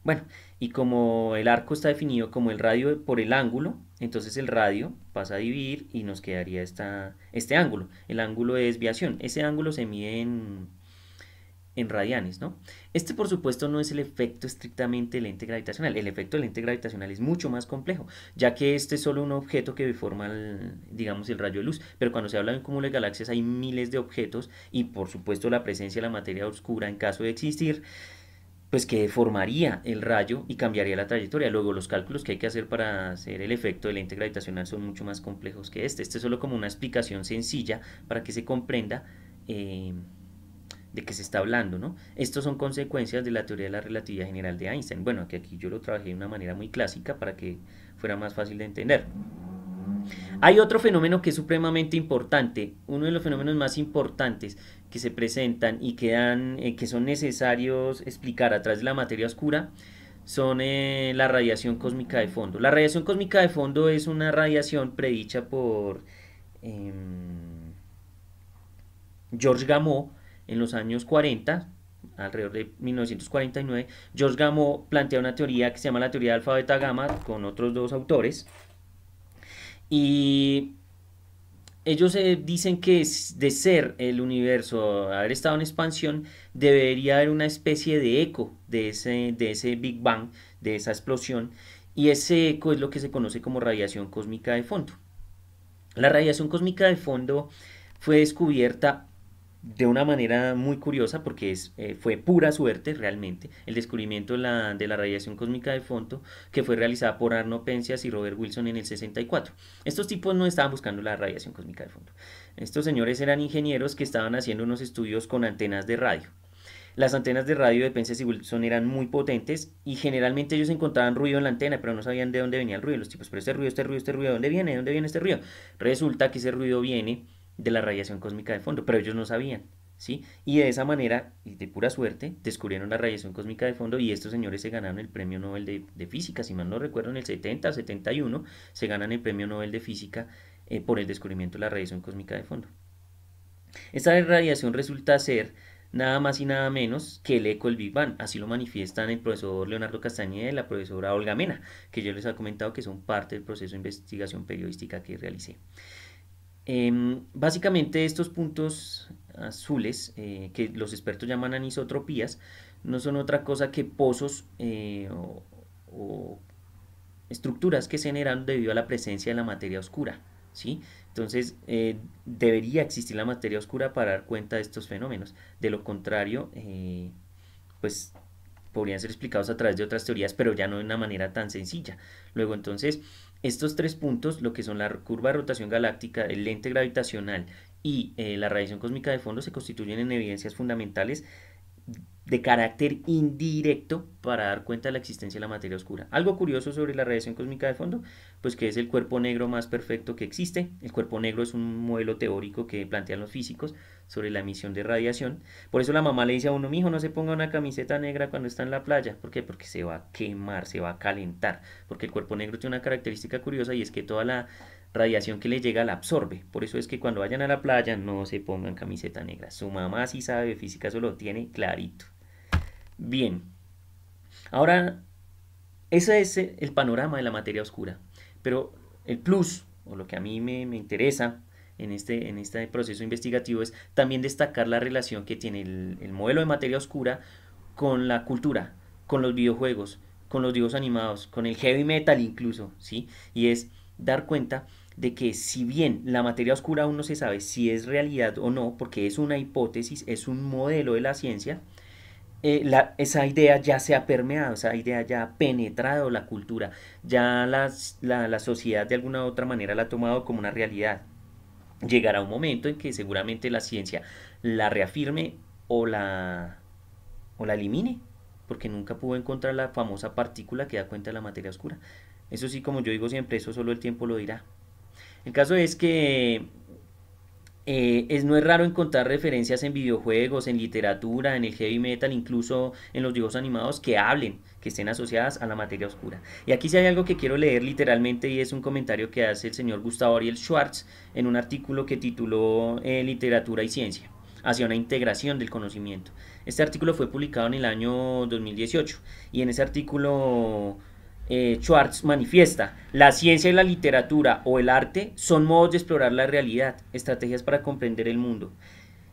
bueno, y como el arco está definido como el radio por el ángulo, entonces el radio pasa a dividir y nos quedaría esta, este ángulo. El ángulo de desviación. Ese ángulo se mide en, en radianes, ¿no? Este por supuesto no es el efecto estrictamente lente gravitacional. El efecto del gravitacional es mucho más complejo, ya que este es solo un objeto que forma, digamos, el rayo de luz. Pero cuando se habla de un cúmulo de galaxias hay miles de objetos y por supuesto la presencia de la materia oscura en caso de existir pues que formaría el rayo y cambiaría la trayectoria. Luego los cálculos que hay que hacer para hacer el efecto de la lente gravitacional son mucho más complejos que este. Este es solo como una explicación sencilla para que se comprenda eh, de qué se está hablando. ¿no? Estos son consecuencias de la teoría de la relatividad general de Einstein. Bueno, que aquí yo lo trabajé de una manera muy clásica para que fuera más fácil de entender. Hay otro fenómeno que es supremamente importante, uno de los fenómenos más importantes que se presentan y que, eh, que son necesarios explicar a través de la materia oscura son eh, la radiación cósmica de fondo. La radiación cósmica de fondo es una radiación predicha por em, George Gamow en los años 40, alrededor de 1949. George Gamow plantea una teoría que se llama la teoría de alfa beta gamma con otros dos autores. Y ellos eh, dicen que de ser el universo, haber estado en expansión, debería haber una especie de eco de ese, de ese Big Bang, de esa explosión, y ese eco es lo que se conoce como radiación cósmica de fondo. La radiación cósmica de fondo fue descubierta de una manera muy curiosa porque eh, fue pura suerte realmente el descubrimiento de la, radiación cósmica de fondo que fue realizada por Arno Penzias y Robert Wilson en el 64. Estos tipos no estaban buscando la radiación cósmica de fondo Estos señores eran ingenieros que estaban haciendo unos estudios con antenas de radio. Las antenas de radio de Penzias y Wilson eran muy potentes y generalmente ellos encontraban ruido en la antena, pero no sabían de dónde venía el ruido. Los tipos, pero este ruido, este ruido, este ruido, ¿dónde viene? ¿Dónde viene este ruido? Resulta que ese ruido viene de la radiación cósmica de fondo, pero ellos no sabían. ¿Sí? Y de esa manera, y de pura suerte, descubrieron la radiación cósmica de fondo y estos señores se ganaron el premio Nobel de, Física, si mal no recuerdo, en el 70 o 71 se ganan el premio Nobel de Física eh, por el descubrimiento de la radiación cósmica de fondo. Esta radiación resulta ser nada más y nada menos que el eco del Big Bang, así lo manifiestan el profesor Leonardo Castañeda y la profesora Olga Mena, que yo les ha comentado que son parte del proceso de investigación periodística que realicé. Em, básicamente estos puntos azules, eh, que los expertos llaman anisotropías, no son otra cosa que pozos eh, o, estructuras que se generan debido a la presencia de la materia oscura. ¿sí? Entonces eh, debería existir la materia oscura para dar cuenta de estos fenómenos. De lo contrario, pues podrían ser explicados a través de otras teorías, pero ya no de una manera tan sencilla. Luego entonces estos tres puntos, lo que son la curva de rotación galáctica, el lente gravitacional y eh, la radiación cósmica de fondo, se constituyen en evidencias fundamentales de carácter indirecto para dar cuenta de la existencia de la materia oscura. Algo curioso sobre la radiación cósmica de fondo, pues que es el cuerpo negro más perfecto que existe. El cuerpo negro es un modelo teórico que plantean los físicos sobre la emisión de radiación. Por eso la mamá le dice a uno, hijo, no se ponga una camiseta negra cuando está en la playa. ¿Por qué? Porque se va a quemar, se va a calentar. Porque el cuerpo negro tiene una característica curiosa y es que toda la radiación que le llega la absorbe. Por eso es que cuando vayan a la playa no se pongan camiseta negra. Su mamá sí sabe de física, eso lo tiene clarito. Bien. Ahora, ese es el panorama de la materia oscura. Pero el plus, o lo que a mí me, interesa en este, en este proceso investigativo, es también destacar la relación que tiene el, modelo de materia oscura con la cultura, con los videojuegos, con los dibujos animados, con el heavy metal incluso, ¿sí? Y es dar cuenta de que si bien la materia oscura aún no se sabe si es realidad o no, porque es una hipótesis, es un modelo de la ciencia, eh, esa idea ya se ha permeado, esa idea ya ha penetrado la cultura, ya la, sociedad de alguna u otra manera la ha tomado como una realidad. Llegará un momento en que seguramente la ciencia la reafirme o la, o la elimine, porque nunca pudo encontrar la famosa partícula que da cuenta de la materia oscura. Eso sí, como yo digo siempre, eso solo el tiempo lo dirá. El caso es que eh, es, no es raro encontrar referencias en videojuegos, en literatura, en el heavy metal, incluso en los dibujos animados que hablen, que estén asociadas a la materia oscura. Y aquí sí hay algo que quiero leer literalmente y es un comentario que hace el señor Gustavo Ariel Schwartz en un artículo que tituló eh, Literatura y Ciencia hacia una integración del conocimiento. Este artículo fue publicado en el año 2018 y en ese artículo eh, Schwartz manifiesta, la ciencia y la literatura o el arte son modos de explorar la realidad, estrategias para comprender el mundo.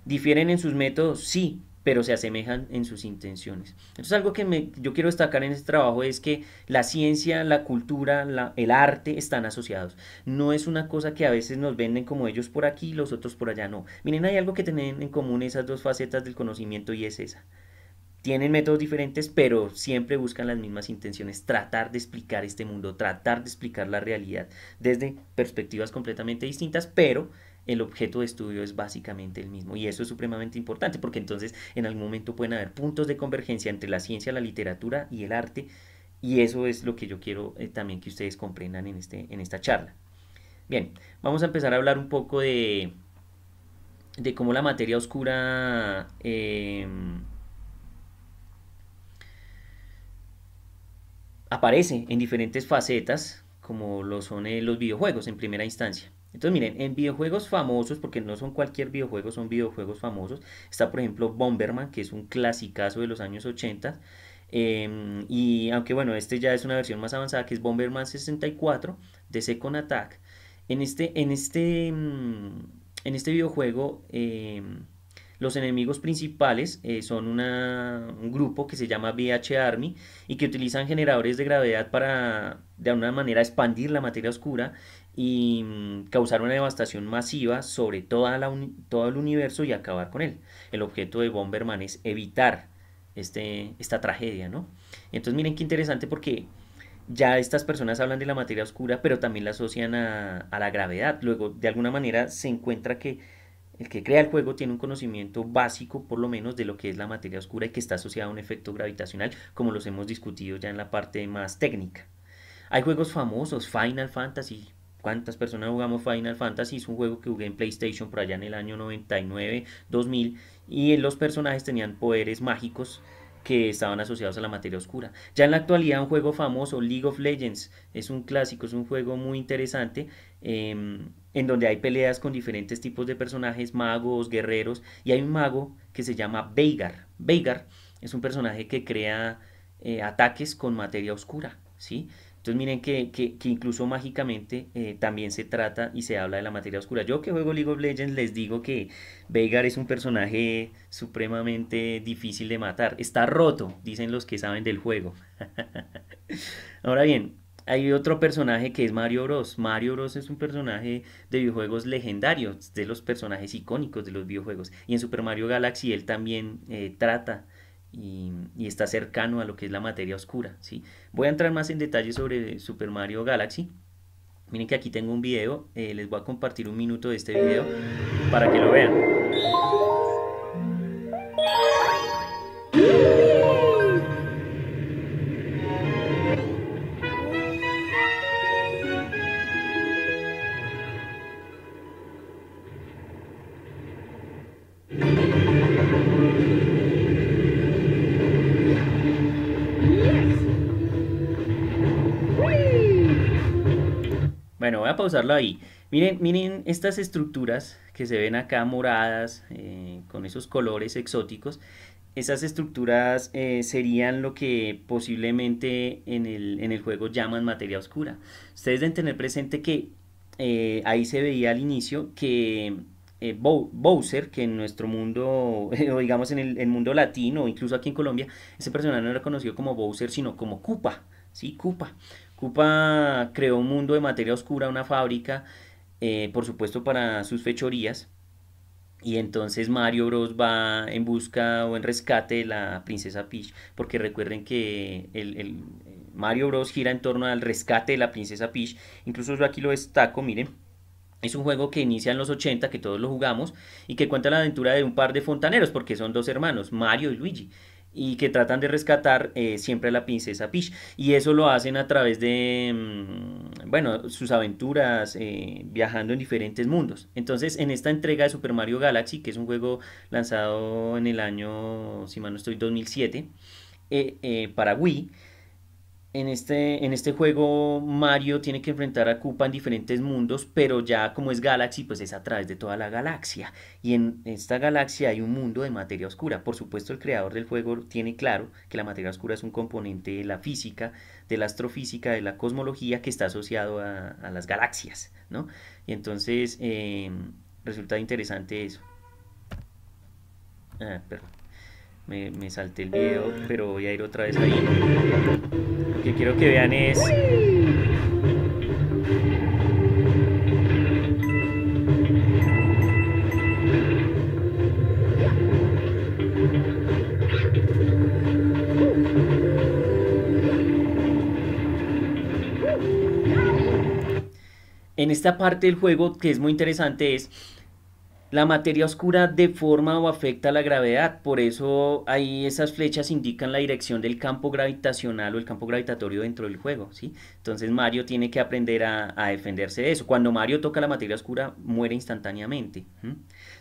Difieren en sus métodos, sí, pero se asemejan en sus intenciones. Entonces algo que yo quiero destacar en este trabajo es que la ciencia, la cultura, el arte están asociados. No es una cosa que a veces nos venden como ellos por aquí y los otros por allá, no. Miren, hay algo que tienen en común esas dos facetas del conocimiento y es esa, tienen métodos diferentes, pero siempre buscan las mismas intenciones, tratar de explicar este mundo, tratar de explicar la realidad desde perspectivas completamente distintas, pero el objeto de estudio es básicamente el mismo. Y eso es supremamente importante, porque entonces en algún momento pueden haber puntos de convergencia entre la ciencia, la literatura y el arte, y eso es lo que yo quiero eh, también que ustedes comprendan en, este, en esta charla. Bien, vamos a empezar a hablar un poco de, de cómo la materia oscura... Em, aparece en diferentes facetas como lo son eh, los videojuegos en primera instancia. Entonces miren, en videojuegos famosos, porque no son cualquier videojuego, son videojuegos famosos, está por ejemplo Bomberman, que es un clasicazo de los años 80. Em, y aunque bueno, este ya es una versión más avanzada, que es Bomberman 64 de Second Attack. En este, en este, mm, en este videojuego... Em, los enemigos principales eh, son un grupo que se llama VH Army y que utilizan generadores de gravedad para de alguna manera expandir la materia oscura y mm, causar una devastación masiva sobre toda todo el universo y acabar con él. El objeto de Bomberman es evitar este, esta tragedia, ¿no? Entonces miren qué interesante porque ya estas personas hablan de la materia oscura, pero también la asocian a, a la gravedad. Luego, de alguna manera, se encuentra que el que crea el juego tiene un conocimiento básico, por lo menos, de lo que es la materia oscura y que está asociada a un efecto gravitacional, como los hemos discutido ya en la parte más técnica. Hay juegos famosos, Final Fantasy. ¿Cuántas personas jugamos Final Fantasy? Es un juego que jugué en PlayStation por allá en el año 99, 2000, y los personajes tenían poderes mágicos que estaban asociados a la materia oscura. Ya en la actualidad un juego famoso, League of Legends, es un clásico, es un juego muy interesante em, en donde hay peleas con diferentes tipos de personajes, magos, guerreros, y hay un mago que se llama Veigar. Veigar es un personaje que crea eh, ataques con materia oscura, ¿sí? Entonces miren que, incluso mágicamente eh, también se trata y se habla de la materia oscura. Yo que juego League of Legends les digo que Veigar es un personaje supremamente difícil de matar. Está roto, dicen los que saben del juego. [LAUGHS] Ahora bien, hay otro personaje que es Mario Bros. Mario Bros es un personaje de videojuegos legendario, de los personajes icónicos de los videojuegos. Y en Super Mario Galaxy él también eh, trata y, está cercano a lo que es la materia oscura. ¿sí? Voy a entrar más en detalle sobre Super Mario Galaxy. Miren que aquí tengo un video, eh, les voy a compartir un minuto de este video para que lo vean. usarlo ahí. Miren, miren estas estructuras que se ven acá moradas, eh, con esos colores exóticos. Esas estructuras eh, serían lo que posiblemente en el, en el, juego llaman materia oscura. Ustedes deben tener presente que eh, ahí se veía al inicio que Bowser, que en nuestro mundo, [LAUGHS] digamos en el, mundo latino, incluso aquí en Colombia, ese personaje no era conocido como Bowser, sino como Cupa ¿sí? Koopa. Cupa creó un mundo de materia oscura, una fábrica, eh, por supuesto, para sus fechorías. Y entonces Mario Bros va en busca o en rescate de la princesa Peach, porque recuerden que el, Mario Bros gira en torno al rescate de la princesa Peach. Incluso yo aquí lo destaco, miren. Es un juego que inicia en los 80, que todos lo jugamos, y que cuenta la aventura de un par de fontaneros, porque son dos hermanos, Mario y Luigi y que tratan de rescatar eh, siempre a la princesa Peach. Y eso lo hacen a través de, mm, bueno, sus aventuras eh, viajando en diferentes mundos. Entonces, en esta entrega de Super Mario Galaxy, que es un juego lanzado en el año, si mal no estoy, 2007, eh, para Wii, en este, en este juego Mario tiene que enfrentar a Koopa en diferentes mundos, pero ya como es Galaxy, pues es a través de toda la galaxia. Y en esta galaxia hay un mundo de materia oscura. Por supuesto, el creador del juego tiene claro que la materia oscura es un componente de la física, de la astrofísica, de la cosmología que está asociado a, las galaxias, ¿no? Y entonces em, resulta interesante eso. Ah, perdón. Me, salté el video, pero voy a ir otra vez ahí. Lo que quiero que vean es... En esta parte del juego que es muy interesante es la materia oscura deforma o afecta la gravedad, por eso ahí esas flechas indican la dirección del campo gravitacional o el campo gravitatorio dentro del juego, ¿sí? Entonces Mario tiene que aprender a, defenderse de eso. Cuando Mario toca la materia oscura, muere instantáneamente.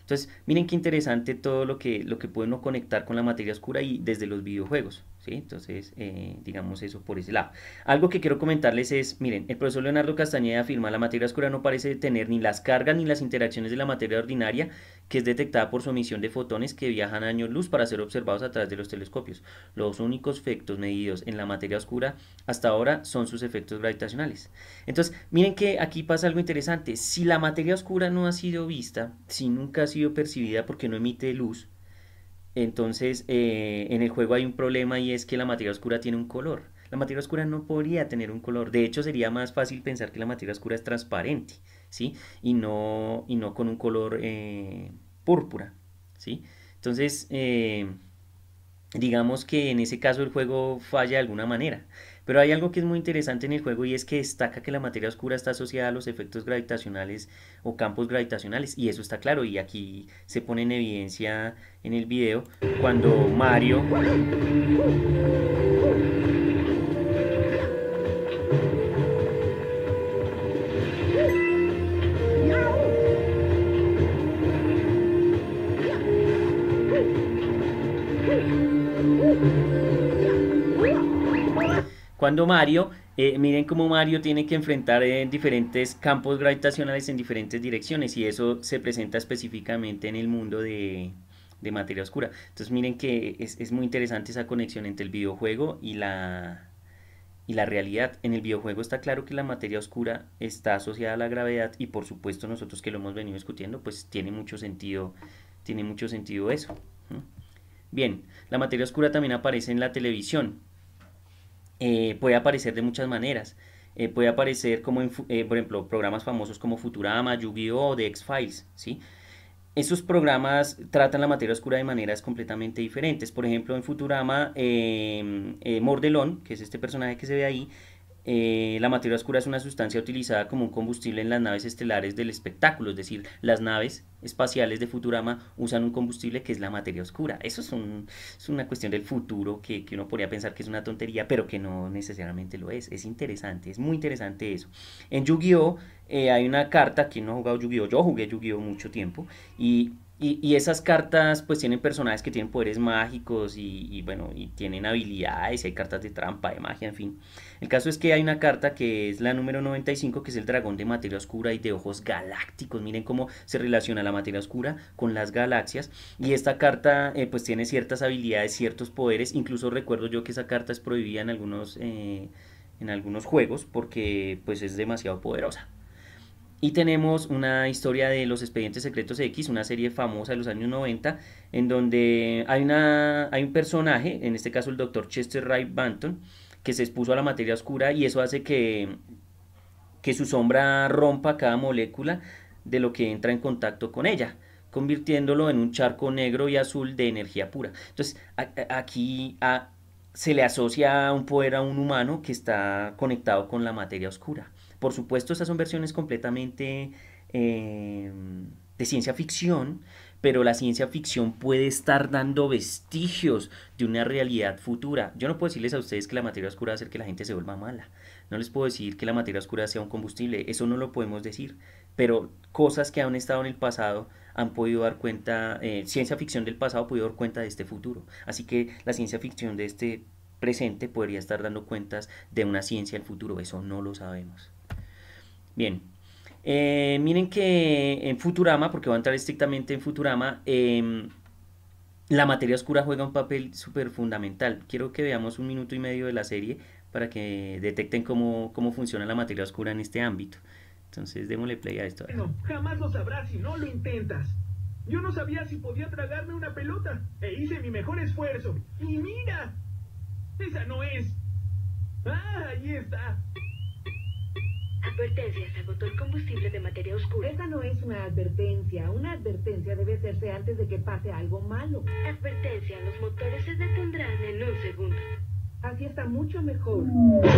Entonces, miren qué interesante todo lo que, lo que puede uno conectar con la materia oscura y desde los videojuegos. ¿sí? Entonces, eh, digamos eso por ese lado. Algo que quiero comentarles es, miren, el profesor Leonardo Castañeda afirma, la materia oscura no parece tener ni las cargas ni las interacciones de la materia ordinaria que es detectada por su emisión de fotones que viajan años luz para ser observados a través de los telescopios. Los únicos efectos medidos en la materia oscura hasta ahora son sus efectos gravitacionales. Entonces, miren que aquí pasa algo interesante. Si la materia oscura no ha sido vista, si nunca ha sido percibida porque no emite luz, entonces eh, en el juego hay un problema y es que la materia oscura tiene un color. La materia oscura no podría tener un color. De hecho, sería más fácil pensar que la materia oscura es transparente. Y no, y no con un color eh, púrpura, ¿sí? Entonces, eh, digamos que en ese caso el juego falla de alguna manera. Pero hay algo que es muy interesante en el juego y es que destaca que la materia oscura está asociada a los efectos gravitacionales o campos gravitacionales. Y eso está claro y aquí se pone en evidencia en el video cuando Mario... cuando Mario, eh, miren cómo Mario tiene que enfrentar diferentes campos gravitacionales en diferentes direcciones y eso se presenta específicamente en el mundo de, materia oscura. Entonces miren que es, muy interesante esa conexión entre el videojuego y la, y la realidad. En el videojuego está claro que la materia oscura está asociada a la gravedad y por supuesto nosotros que lo hemos venido discutiendo, pues tiene mucho sentido, tiene mucho sentido eso. Bien, la materia oscura también aparece en la televisión. Eh, puede aparecer de muchas maneras. Eh, puede aparecer como, eh, por ejemplo, programas famosos como Futurama, Yu-Gi-Oh, The X-Files, ¿sí? Esos programas tratan la materia oscura de maneras completamente diferentes. Por ejemplo, en Futurama, Mordelón, que es este personaje que se ve ahí, eh, la materia oscura es una sustancia utilizada como un combustible en las naves estelares del espectáculo, es decir, las naves espaciales de Futurama usan un combustible que es la materia oscura. Eso es, una cuestión del futuro que, uno podría pensar que es una tontería, pero que no necesariamente lo es. Es interesante, es muy interesante eso. En Yu-Gi-Oh! Eh, hay una carta, quien no ha jugado Yu-Gi-Oh! Yo jugué Yu-Gi-Oh! mucho tiempo y esas cartas pues tienen personajes que tienen poderes mágicos y, bueno, y tienen habilidades, hay cartas de trampa, de magia, en fin. El caso es que hay una carta que es la número 95, que es el dragón de materia oscura y de ojos galácticos. Miren cómo se relaciona la materia oscura con las galaxias. Y esta carta eh, pues tiene ciertas habilidades, ciertos poderes. Incluso recuerdo yo que esa carta es prohibida en algunos, eh, en algunos juegos porque pues es demasiado poderosa. Y tenemos una historia de los expedientes secretos X, una serie famosa de los años 90, en donde hay, una, hay un personaje, en este caso el doctor Chester Wright Banton, que se expuso a la materia oscura y eso hace que, que su sombra rompa cada molécula de lo que entra en contacto con ella convirtiéndolo en un charco negro y azul de energía pura. Entonces, aquí se le asocia un poder a un humano que está conectado con la materia oscura. Por supuesto, estas son versiones completamente eh, de ciencia ficción, pero la ciencia ficción puede estar dando vestigios de una realidad futura. Yo no puedo decirles a ustedes que la materia oscura hace hacer que la gente se vuelva mala. No les puedo decir que la materia oscura sea un combustible, eso no lo podemos decir. Pero cosas que han estado en el pasado han podido dar cuenta, eh, ciencia ficción del pasado ha podido dar cuenta de este futuro. Así que la ciencia ficción de este presente podría estar dando cuentas de una ciencia del futuro, eso no lo sabemos. Bien, eh, miren que en Futurama, porque va a entrar estrictamente en Futurama, em, la materia oscura juega un papel súper fundamental. Quiero que veamos un minuto y medio de la serie para que detecten cómo, cómo funciona la materia oscura en este ámbito. Entonces, démosle play a esto. Bueno, jamás lo sabrás si no lo intentas. Yo no sabía si podía tragarme una pelota e hice mi mejor esfuerzo. Y mira, esa no es. Ah, ahí está. Advertencia, se agotó el combustible de materia oscura. Esa no es una advertencia. Una advertencia debe hacerse antes de que pase algo malo. Advertencia, los motores se detendrán en un segundo. Así está mucho mejor. ¡Wow!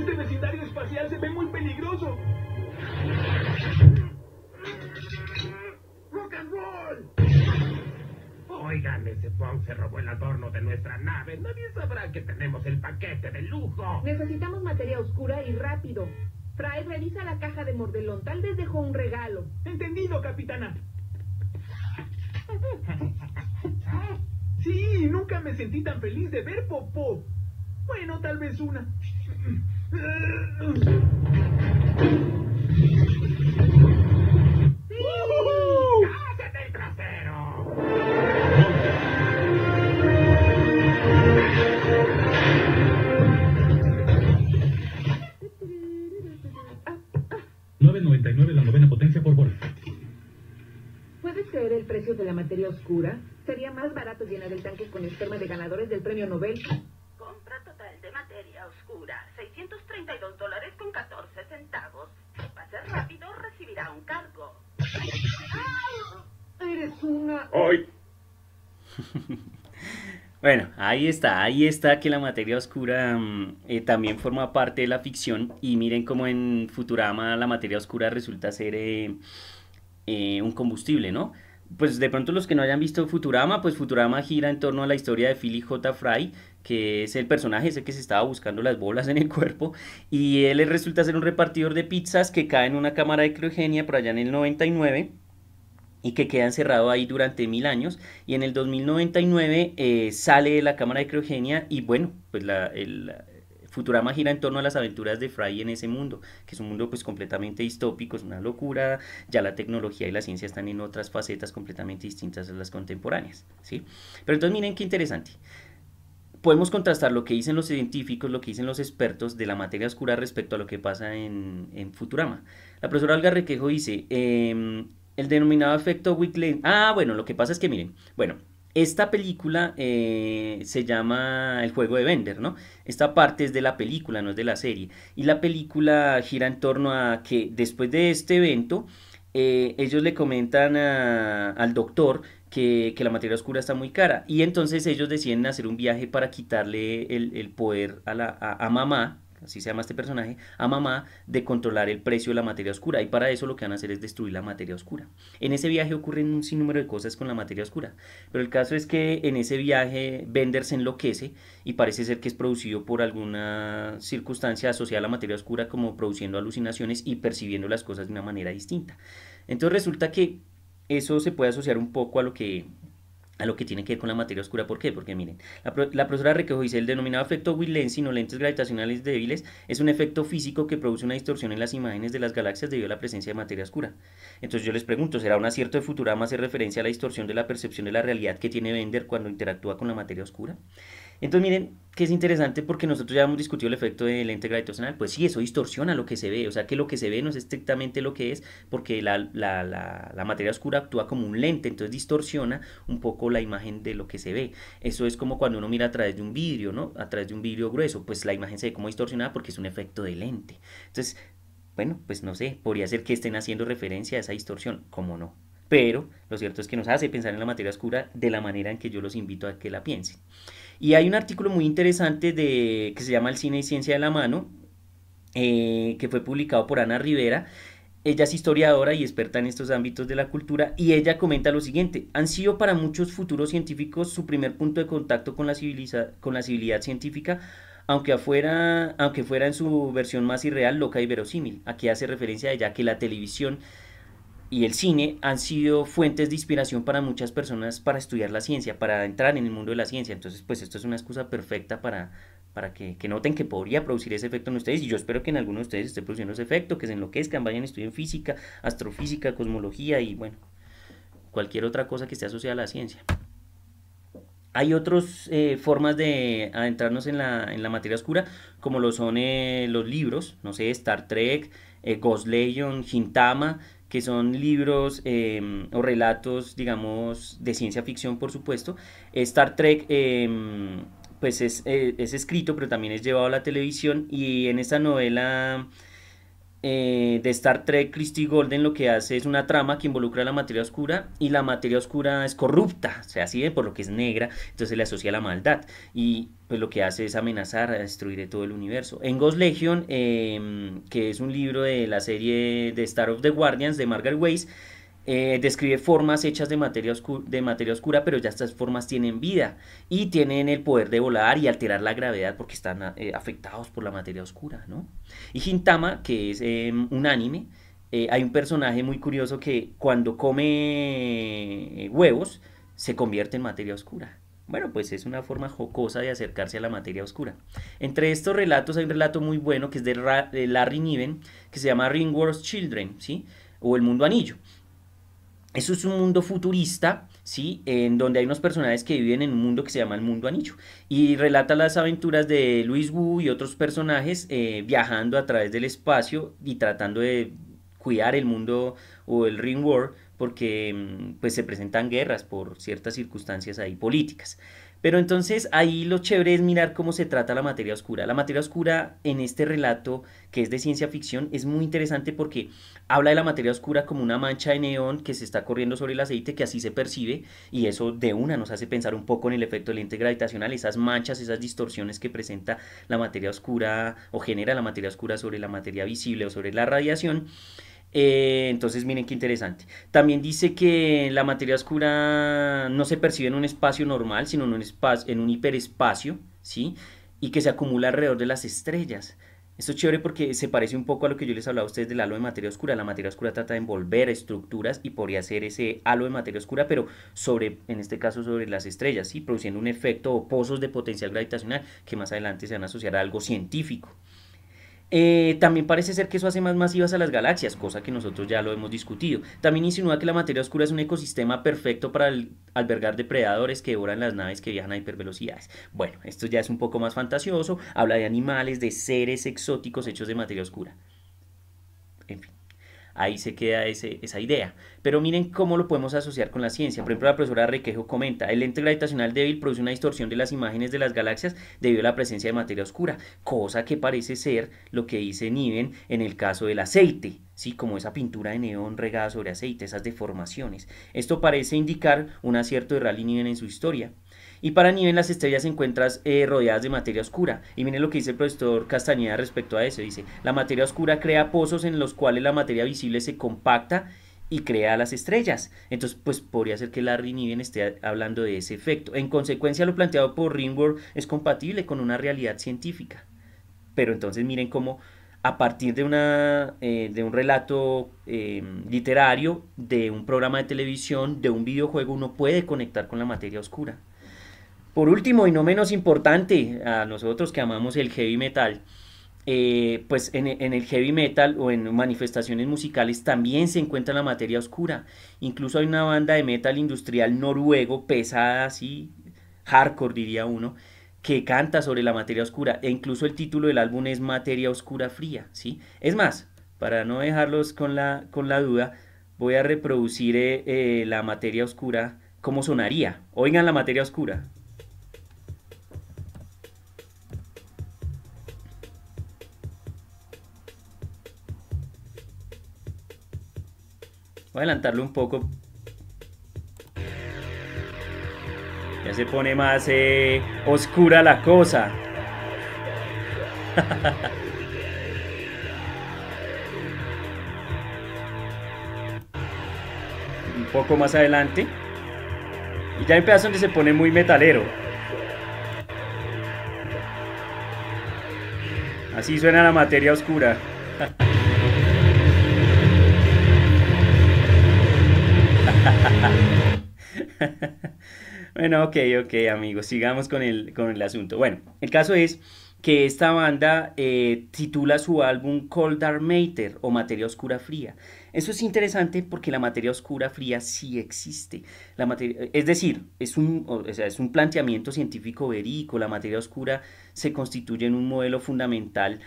Este vecindario espacial se ve muy peligroso. ¡Rock and roll! Oigan, ese Pong se robó el adorno de nuestra nave. Nadie sabrá que tenemos el paquete de lujo. Necesitamos materia oscura y rápido. Fry revisa la caja de Mordelón. Tal vez dejó un regalo. Entendido, capitana. Sí, nunca me sentí tan feliz de ver Popó. Bueno, tal vez una. Ahí está, ahí está que la materia oscura mm, eh, también forma parte de la ficción y miren cómo en Futurama la materia oscura resulta ser eh, eh, un combustible, ¿no? Pues de pronto los que no hayan visto Futurama, pues Futurama gira en torno a la historia de Philly J. Fry, que es el personaje ese que se estaba buscando las bolas en el cuerpo, y él resulta ser un repartidor de pizzas que cae en una cámara de criogenia por allá en el 99 y que queda encerrado ahí durante mil años. Y en el 2099 eh, sale de la cámara de criogenia y bueno, pues el, Futurama gira en torno a las aventuras de Fry en ese mundo, que es un mundo pues completamente distópico, es una locura, ya la tecnología y la ciencia están en otras facetas completamente distintas a las contemporáneas, ¿sí? Pero entonces miren qué interesante. Podemos contrastar lo que dicen los científicos, lo que dicen los expertos de la materia oscura respecto a lo que pasa en, Futurama. La profesora Olga Requejo dice, em, el denominado efecto Wickline. Ah, bueno, lo que pasa es que miren, bueno, esta película eh, se llama El juego de Bender, ¿no? Esta parte es de la película, no es de la serie. Y la película gira en torno a que después de este evento, eh, ellos le comentan al doctor que, la materia oscura está muy cara. Y entonces ellos deciden hacer un viaje para quitarle el, poder a, a mamá, así se llama este personaje, a mamá de controlar el precio de la materia oscura y para eso lo que van a hacer es destruir la materia oscura. En ese viaje ocurren un sinnúmero de cosas con la materia oscura, pero el caso es que en ese viaje Bender se enloquece y parece ser que es producido por alguna circunstancia asociada a la materia oscura como produciendo alucinaciones y percibiendo las cosas de una manera distinta. Entonces resulta que eso se puede asociar un poco a lo que a lo que tiene que ver con la materia oscura. ¿Por qué? Porque miren, la, profesora Requejo dice, el denominado efecto y o lentes gravitacionales débiles es un efecto físico que produce una distorsión en las imágenes de las galaxias debido a la presencia de materia oscura. Entonces yo les pregunto, ¿será un acierto de Futurama hacer referencia a la distorsión de la percepción de la realidad que tiene Bender cuando interactúa con la materia oscura? Entonces miren que es interesante porque nosotros ya hemos discutido el efecto de lente gravitacional pues sí, eso distorsiona lo que se ve, o sea que lo que se ve no es estrictamente lo que es, porque la, materia oscura actúa como un lente, entonces distorsiona un poco la imagen de lo que se ve. Eso es como cuando uno mira a través de un vidrio, ¿no? A través de un vidrio grueso, pues la imagen se ve como distorsionada porque es un efecto de lente. Entonces, bueno, pues no sé, podría ser que estén haciendo referencia a esa distorsión, como no? Pero lo cierto es que nos hace pensar en la materia oscura de la manera en que yo los invito a que la piensen. Y hay un artículo muy interesante de, que se llama El cine y ciencia de la mano, eh, que fue publicado por Ana Rivera. Ella es historiadora y experta en estos ámbitos de la cultura y ella comenta lo siguiente, han sido para muchos futuros científicos su primer punto de contacto con la, con la civilidad científica, aunque, afuera, aunque fuera en su versión más irreal, loca y verosímil. Aquí hace referencia de ella que la televisión y el cine han sido fuentes de inspiración para muchas personas para estudiar la ciencia, para entrar en el mundo de la ciencia. Entonces, pues esto es una excusa perfecta para, para que, noten que podría producir ese efecto en ustedes. Y yo espero que en alguno de ustedes esté produciendo ese efecto, que se enloquezcan, vayan, estudien física, astrofísica, cosmología y bueno, cualquier otra cosa que esté asociada a la ciencia. Hay otras eh, formas de adentrarnos en la, en la, materia oscura, como lo son eh, los libros, no sé, Star Trek, eh, Ghost Legion, Hintama, que son libros em, o relatos, digamos, de ciencia ficción, por supuesto. Star Trek, em, pues es, eh, es, escrito, pero también es llevado a la televisión y en esta novela eh, de Star Trek, Christy Golden lo que hace es una trama que involucra la materia oscura y la materia oscura es corrupta, o sea, así por lo que es negra, entonces se le asocia a la maldad y pues lo que hace es amenazar a destruir todo el universo. En Ghost Legion, em, que es un libro de la serie de Star of the Guardians de Margaret Weiss, eh, describe formas hechas de materia, de materia oscura, pero ya estas formas tienen vida y tienen el poder de volar y alterar la gravedad porque están eh, afectados por la materia oscura, ¿no? Y Hintama, que es em, un anime, eh, hay un personaje muy curioso que cuando come huevos se convierte en materia oscura. Bueno, pues es una forma jocosa de acercarse a la materia oscura. Entre estos relatos hay un relato muy bueno que es de, Larry Niven, que se llama Ringworld's Children, ¿sí? O El Mundo Anillo. Eso es un mundo futurista, ¿sí? En donde hay unos personajes que viven en un mundo que se llama el mundo anillo. Y relata las aventuras de Luis Wu y otros personajes eh, viajando a través del espacio y tratando de cuidar el mundo o el ring world porque mm, pues se presentan guerras por ciertas circunstancias ahí políticas. Pero entonces ahí lo chévere es mirar cómo se trata la materia oscura. La materia oscura en este relato que es de ciencia ficción es muy interesante porque habla de la materia oscura como una mancha de neón que se está corriendo sobre el aceite que así se percibe y eso de una nos hace pensar un poco en el efecto lente gravitacional, esas manchas, esas distorsiones que presenta la materia oscura o genera la materia oscura sobre la materia visible o sobre la radiación. Eh, entonces miren qué interesante. También dice que la materia oscura no se percibe en un espacio normal, sino en un, espacio, en un hiperespacio, ¿sí? Y que se acumula alrededor de las estrellas. Esto es chévere porque se parece un poco a lo que yo les hablaba a ustedes del halo de materia oscura. La materia oscura trata de envolver estructuras y podría ser ese halo de materia oscura, pero sobre, en este caso, sobre las estrellas, ¿sí? produciendo un efecto o pozos de potencial gravitacional que más adelante se van a asociar a algo científico. Eh, también parece ser que eso hace más masivas a las galaxias, cosa que nosotros ya lo hemos discutido. También insinúa que la materia oscura es un ecosistema perfecto para albergar depredadores que devoran las naves que viajan a hipervelocidades. Bueno, esto ya es un poco más fantasioso, habla de animales, de seres exóticos hechos de materia oscura. En fin ahí se queda esa idea. Pero miren cómo lo podemos asociar con la ciencia. Por ejemplo, la profesora Requejo comenta, el lente gravitacional débil produce una distorsión de las imágenes de las galaxias debido a la presencia de materia oscura, cosa que parece ser lo que dice Niven en el caso del aceite. Sí, como esa pintura de neón regada sobre aceite, esas deformaciones. Esto parece indicar un acierto de Raleigh Niven en su historia. Y para Niven las estrellas se encuentran eh, rodeadas de materia oscura. Y miren lo que dice el profesor Castañeda respecto a eso. Dice, la materia oscura crea pozos en los cuales la materia visible se compacta y crea las estrellas. Entonces, pues podría ser que Larry Niven esté hablando de ese efecto. En consecuencia, lo planteado por Ringworld es compatible con una realidad científica. Pero entonces miren cómo a partir de, una, eh, de un relato em, literario, de un programa de televisión, de un videojuego, uno puede conectar con la materia oscura. Por último y no menos importante, a nosotros que amamos el heavy metal, eh, pues en, el heavy metal o en manifestaciones musicales también se encuentra la materia oscura. Incluso hay una banda de metal industrial noruego, pesada así, hardcore diría uno, que canta sobre la materia oscura. E incluso el título del álbum es Materia Oscura Fría, ¿sí? Es más, para no dejarlos con la, con la duda, voy a reproducir eh, eh, la materia oscura como sonaría. Oigan la materia oscura. adelantarlo un poco. Ya se pone más eh, oscura la cosa. [LAUGHS] un poco más adelante. Y ya hay pedazos donde se pone muy metalero. Así suena la materia oscura. Bueno, ok, ok, amigos, sigamos con el, con el asunto. Bueno, el caso es que esta banda eh, titula su álbum Cold Dark Mater o Materia Oscura Fría. Eso es interesante porque la materia oscura fría sí existe. La es decir, es un, es un planteamiento científico verídico. La materia oscura se constituye en un modelo fundamental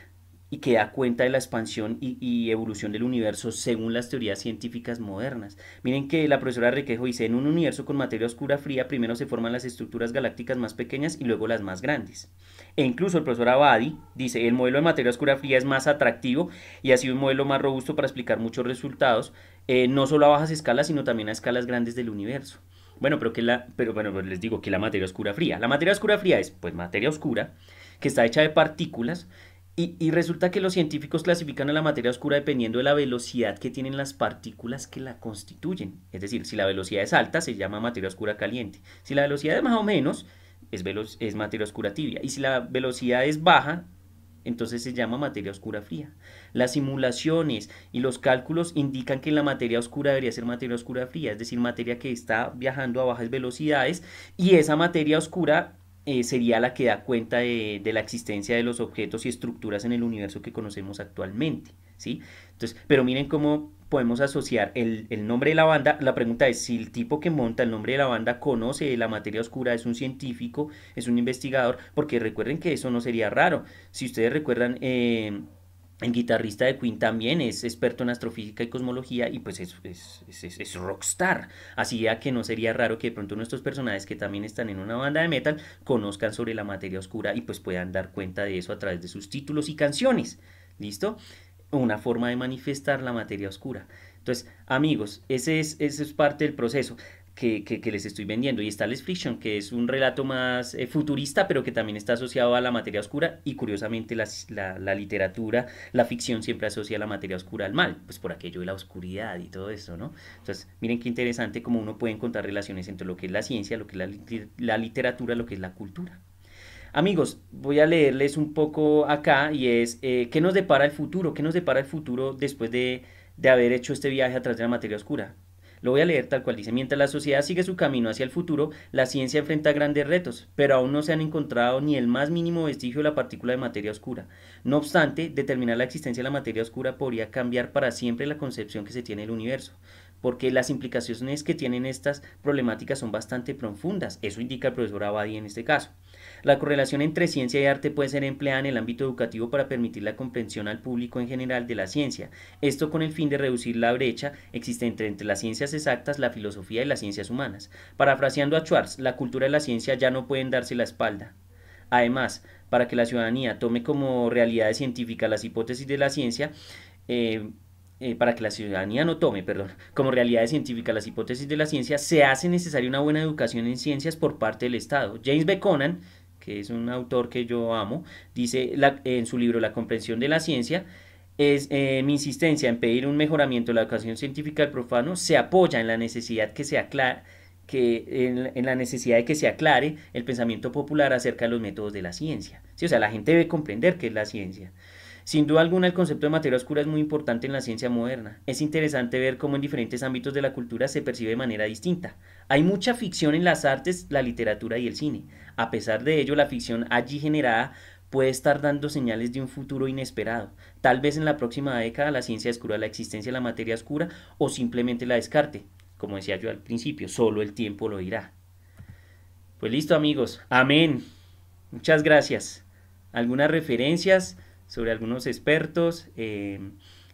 y que da cuenta de la expansión y, evolución del universo según las teorías científicas modernas. Miren que la profesora Requejo dice, en un universo con materia oscura fría, primero se forman las estructuras galácticas más pequeñas y luego las más grandes. E incluso el profesor Abadi dice, el modelo de materia oscura fría es más atractivo y ha sido un modelo más robusto para explicar muchos resultados, eh, no solo a bajas escalas, sino también a escalas grandes del universo. Bueno, pero que la, pero bueno, pues les digo que la materia oscura fría. La materia oscura fría es, pues, materia oscura que está hecha de partículas y, resulta que los científicos clasifican a la materia oscura dependiendo de la velocidad que tienen las partículas que la constituyen. Es decir, si la velocidad es alta, se llama materia oscura caliente. Si la velocidad es más o menos, es, es materia oscura tibia. Y si la velocidad es baja, entonces se llama materia oscura fría. Las simulaciones y los cálculos indican que la materia oscura debería ser materia oscura fría, es decir, materia que está viajando a bajas velocidades y esa materia oscura eh, sería la que da cuenta de, la existencia de los objetos y estructuras en el universo que conocemos actualmente. ¿sí? Entonces, pero miren cómo podemos asociar el, nombre de la banda. La pregunta es si el tipo que monta el nombre de la banda conoce la materia oscura, es un científico, es un investigador, porque recuerden que eso no sería raro. Si ustedes recuerdan... Eh, el guitarrista de Queen también es experto en astrofísica y cosmología y pues es, es, rockstar. Así ya que no sería raro que de pronto nuestros personajes que también están en una banda de metal conozcan sobre la materia oscura y pues puedan dar cuenta de eso a través de sus títulos y canciones. ¿Listo? Una forma de manifestar la materia oscura. Entonces, amigos, ese es, ese es parte del proceso que, les estoy vendiendo. Y está Les Friction, que es un relato más eh, futurista, pero que también está asociado a la materia oscura. Y curiosamente, la, literatura, la ficción siempre asocia la materia oscura al mal, pues por aquello de la oscuridad y todo eso, ¿no? Entonces, miren qué interesante cómo uno puede encontrar relaciones entre lo que es la ciencia, lo que es la, literatura, lo que es la cultura. Amigos, voy a leerles un poco acá y es, eh, ¿qué nos depara el futuro? ¿Qué nos depara el futuro después de, de haber hecho este viaje a través de la materia oscura? Lo voy a leer tal cual dice, mientras la sociedad sigue su camino hacia el futuro, la ciencia enfrenta grandes retos, pero aún no se han encontrado ni el más mínimo vestigio de la partícula de materia oscura. No obstante, determinar la existencia de la materia oscura podría cambiar para siempre la concepción que se tiene del universo porque las implicaciones que tienen estas problemáticas son bastante profundas. Eso indica el profesor Abadi en este caso. La correlación entre ciencia y arte puede ser empleada en el ámbito educativo para permitir la comprensión al público en general de la ciencia, esto con el fin de reducir la brecha existente entre las ciencias exactas, la filosofía y las ciencias humanas. Parafraseando a Schwartz, la cultura y la ciencia ya no pueden darse la espalda. Además, para que la ciudadanía tome como realidad científica las hipótesis de la ciencia, eh, eh, para que la ciudadanía no tome, perdón, como realidad científica las hipótesis de la ciencia, se hace necesaria una buena educación en ciencias por parte del Estado. James B. Conan que es un autor que yo amo, dice en su libro La comprensión de la ciencia, es eh, mi insistencia en pedir un mejoramiento de la educación científica del profano se apoya en la necesidad que se que en, la necesidad de que se aclare el pensamiento popular acerca de los métodos de la ciencia. o sea, la gente debe comprender qué es la ciencia. Sin duda alguna, el concepto de materia oscura es muy importante en la ciencia moderna. Es interesante ver cómo en diferentes ámbitos de la cultura se percibe de manera distinta. Hay mucha ficción en las artes, la literatura y el cine. A pesar de ello, la ficción allí generada puede estar dando señales de un futuro inesperado. Tal vez en la próxima década la ciencia descubra la existencia de la materia oscura o simplemente la descarte. Como decía yo al principio, solo el tiempo lo dirá. Pues listo amigos, amén. Muchas gracias. ¿Algunas referencias? sobre algunos expertos eh,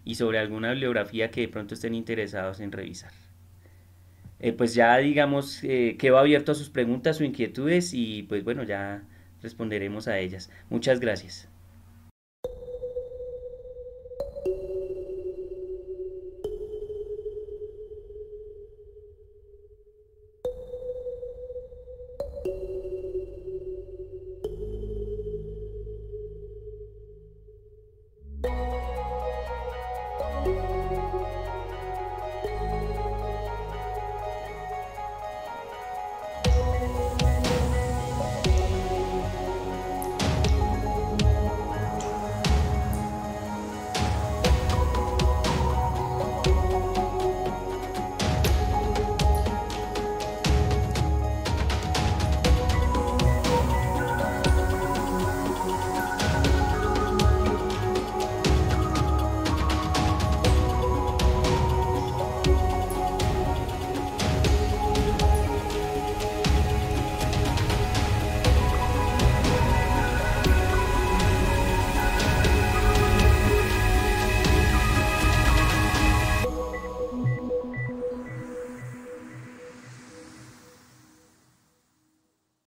y sobre alguna bibliografía que de pronto estén interesados en revisar. Eh, pues ya digamos, que eh, quedo abierto a sus preguntas o inquietudes y pues bueno, ya responderemos a ellas. Muchas gracias.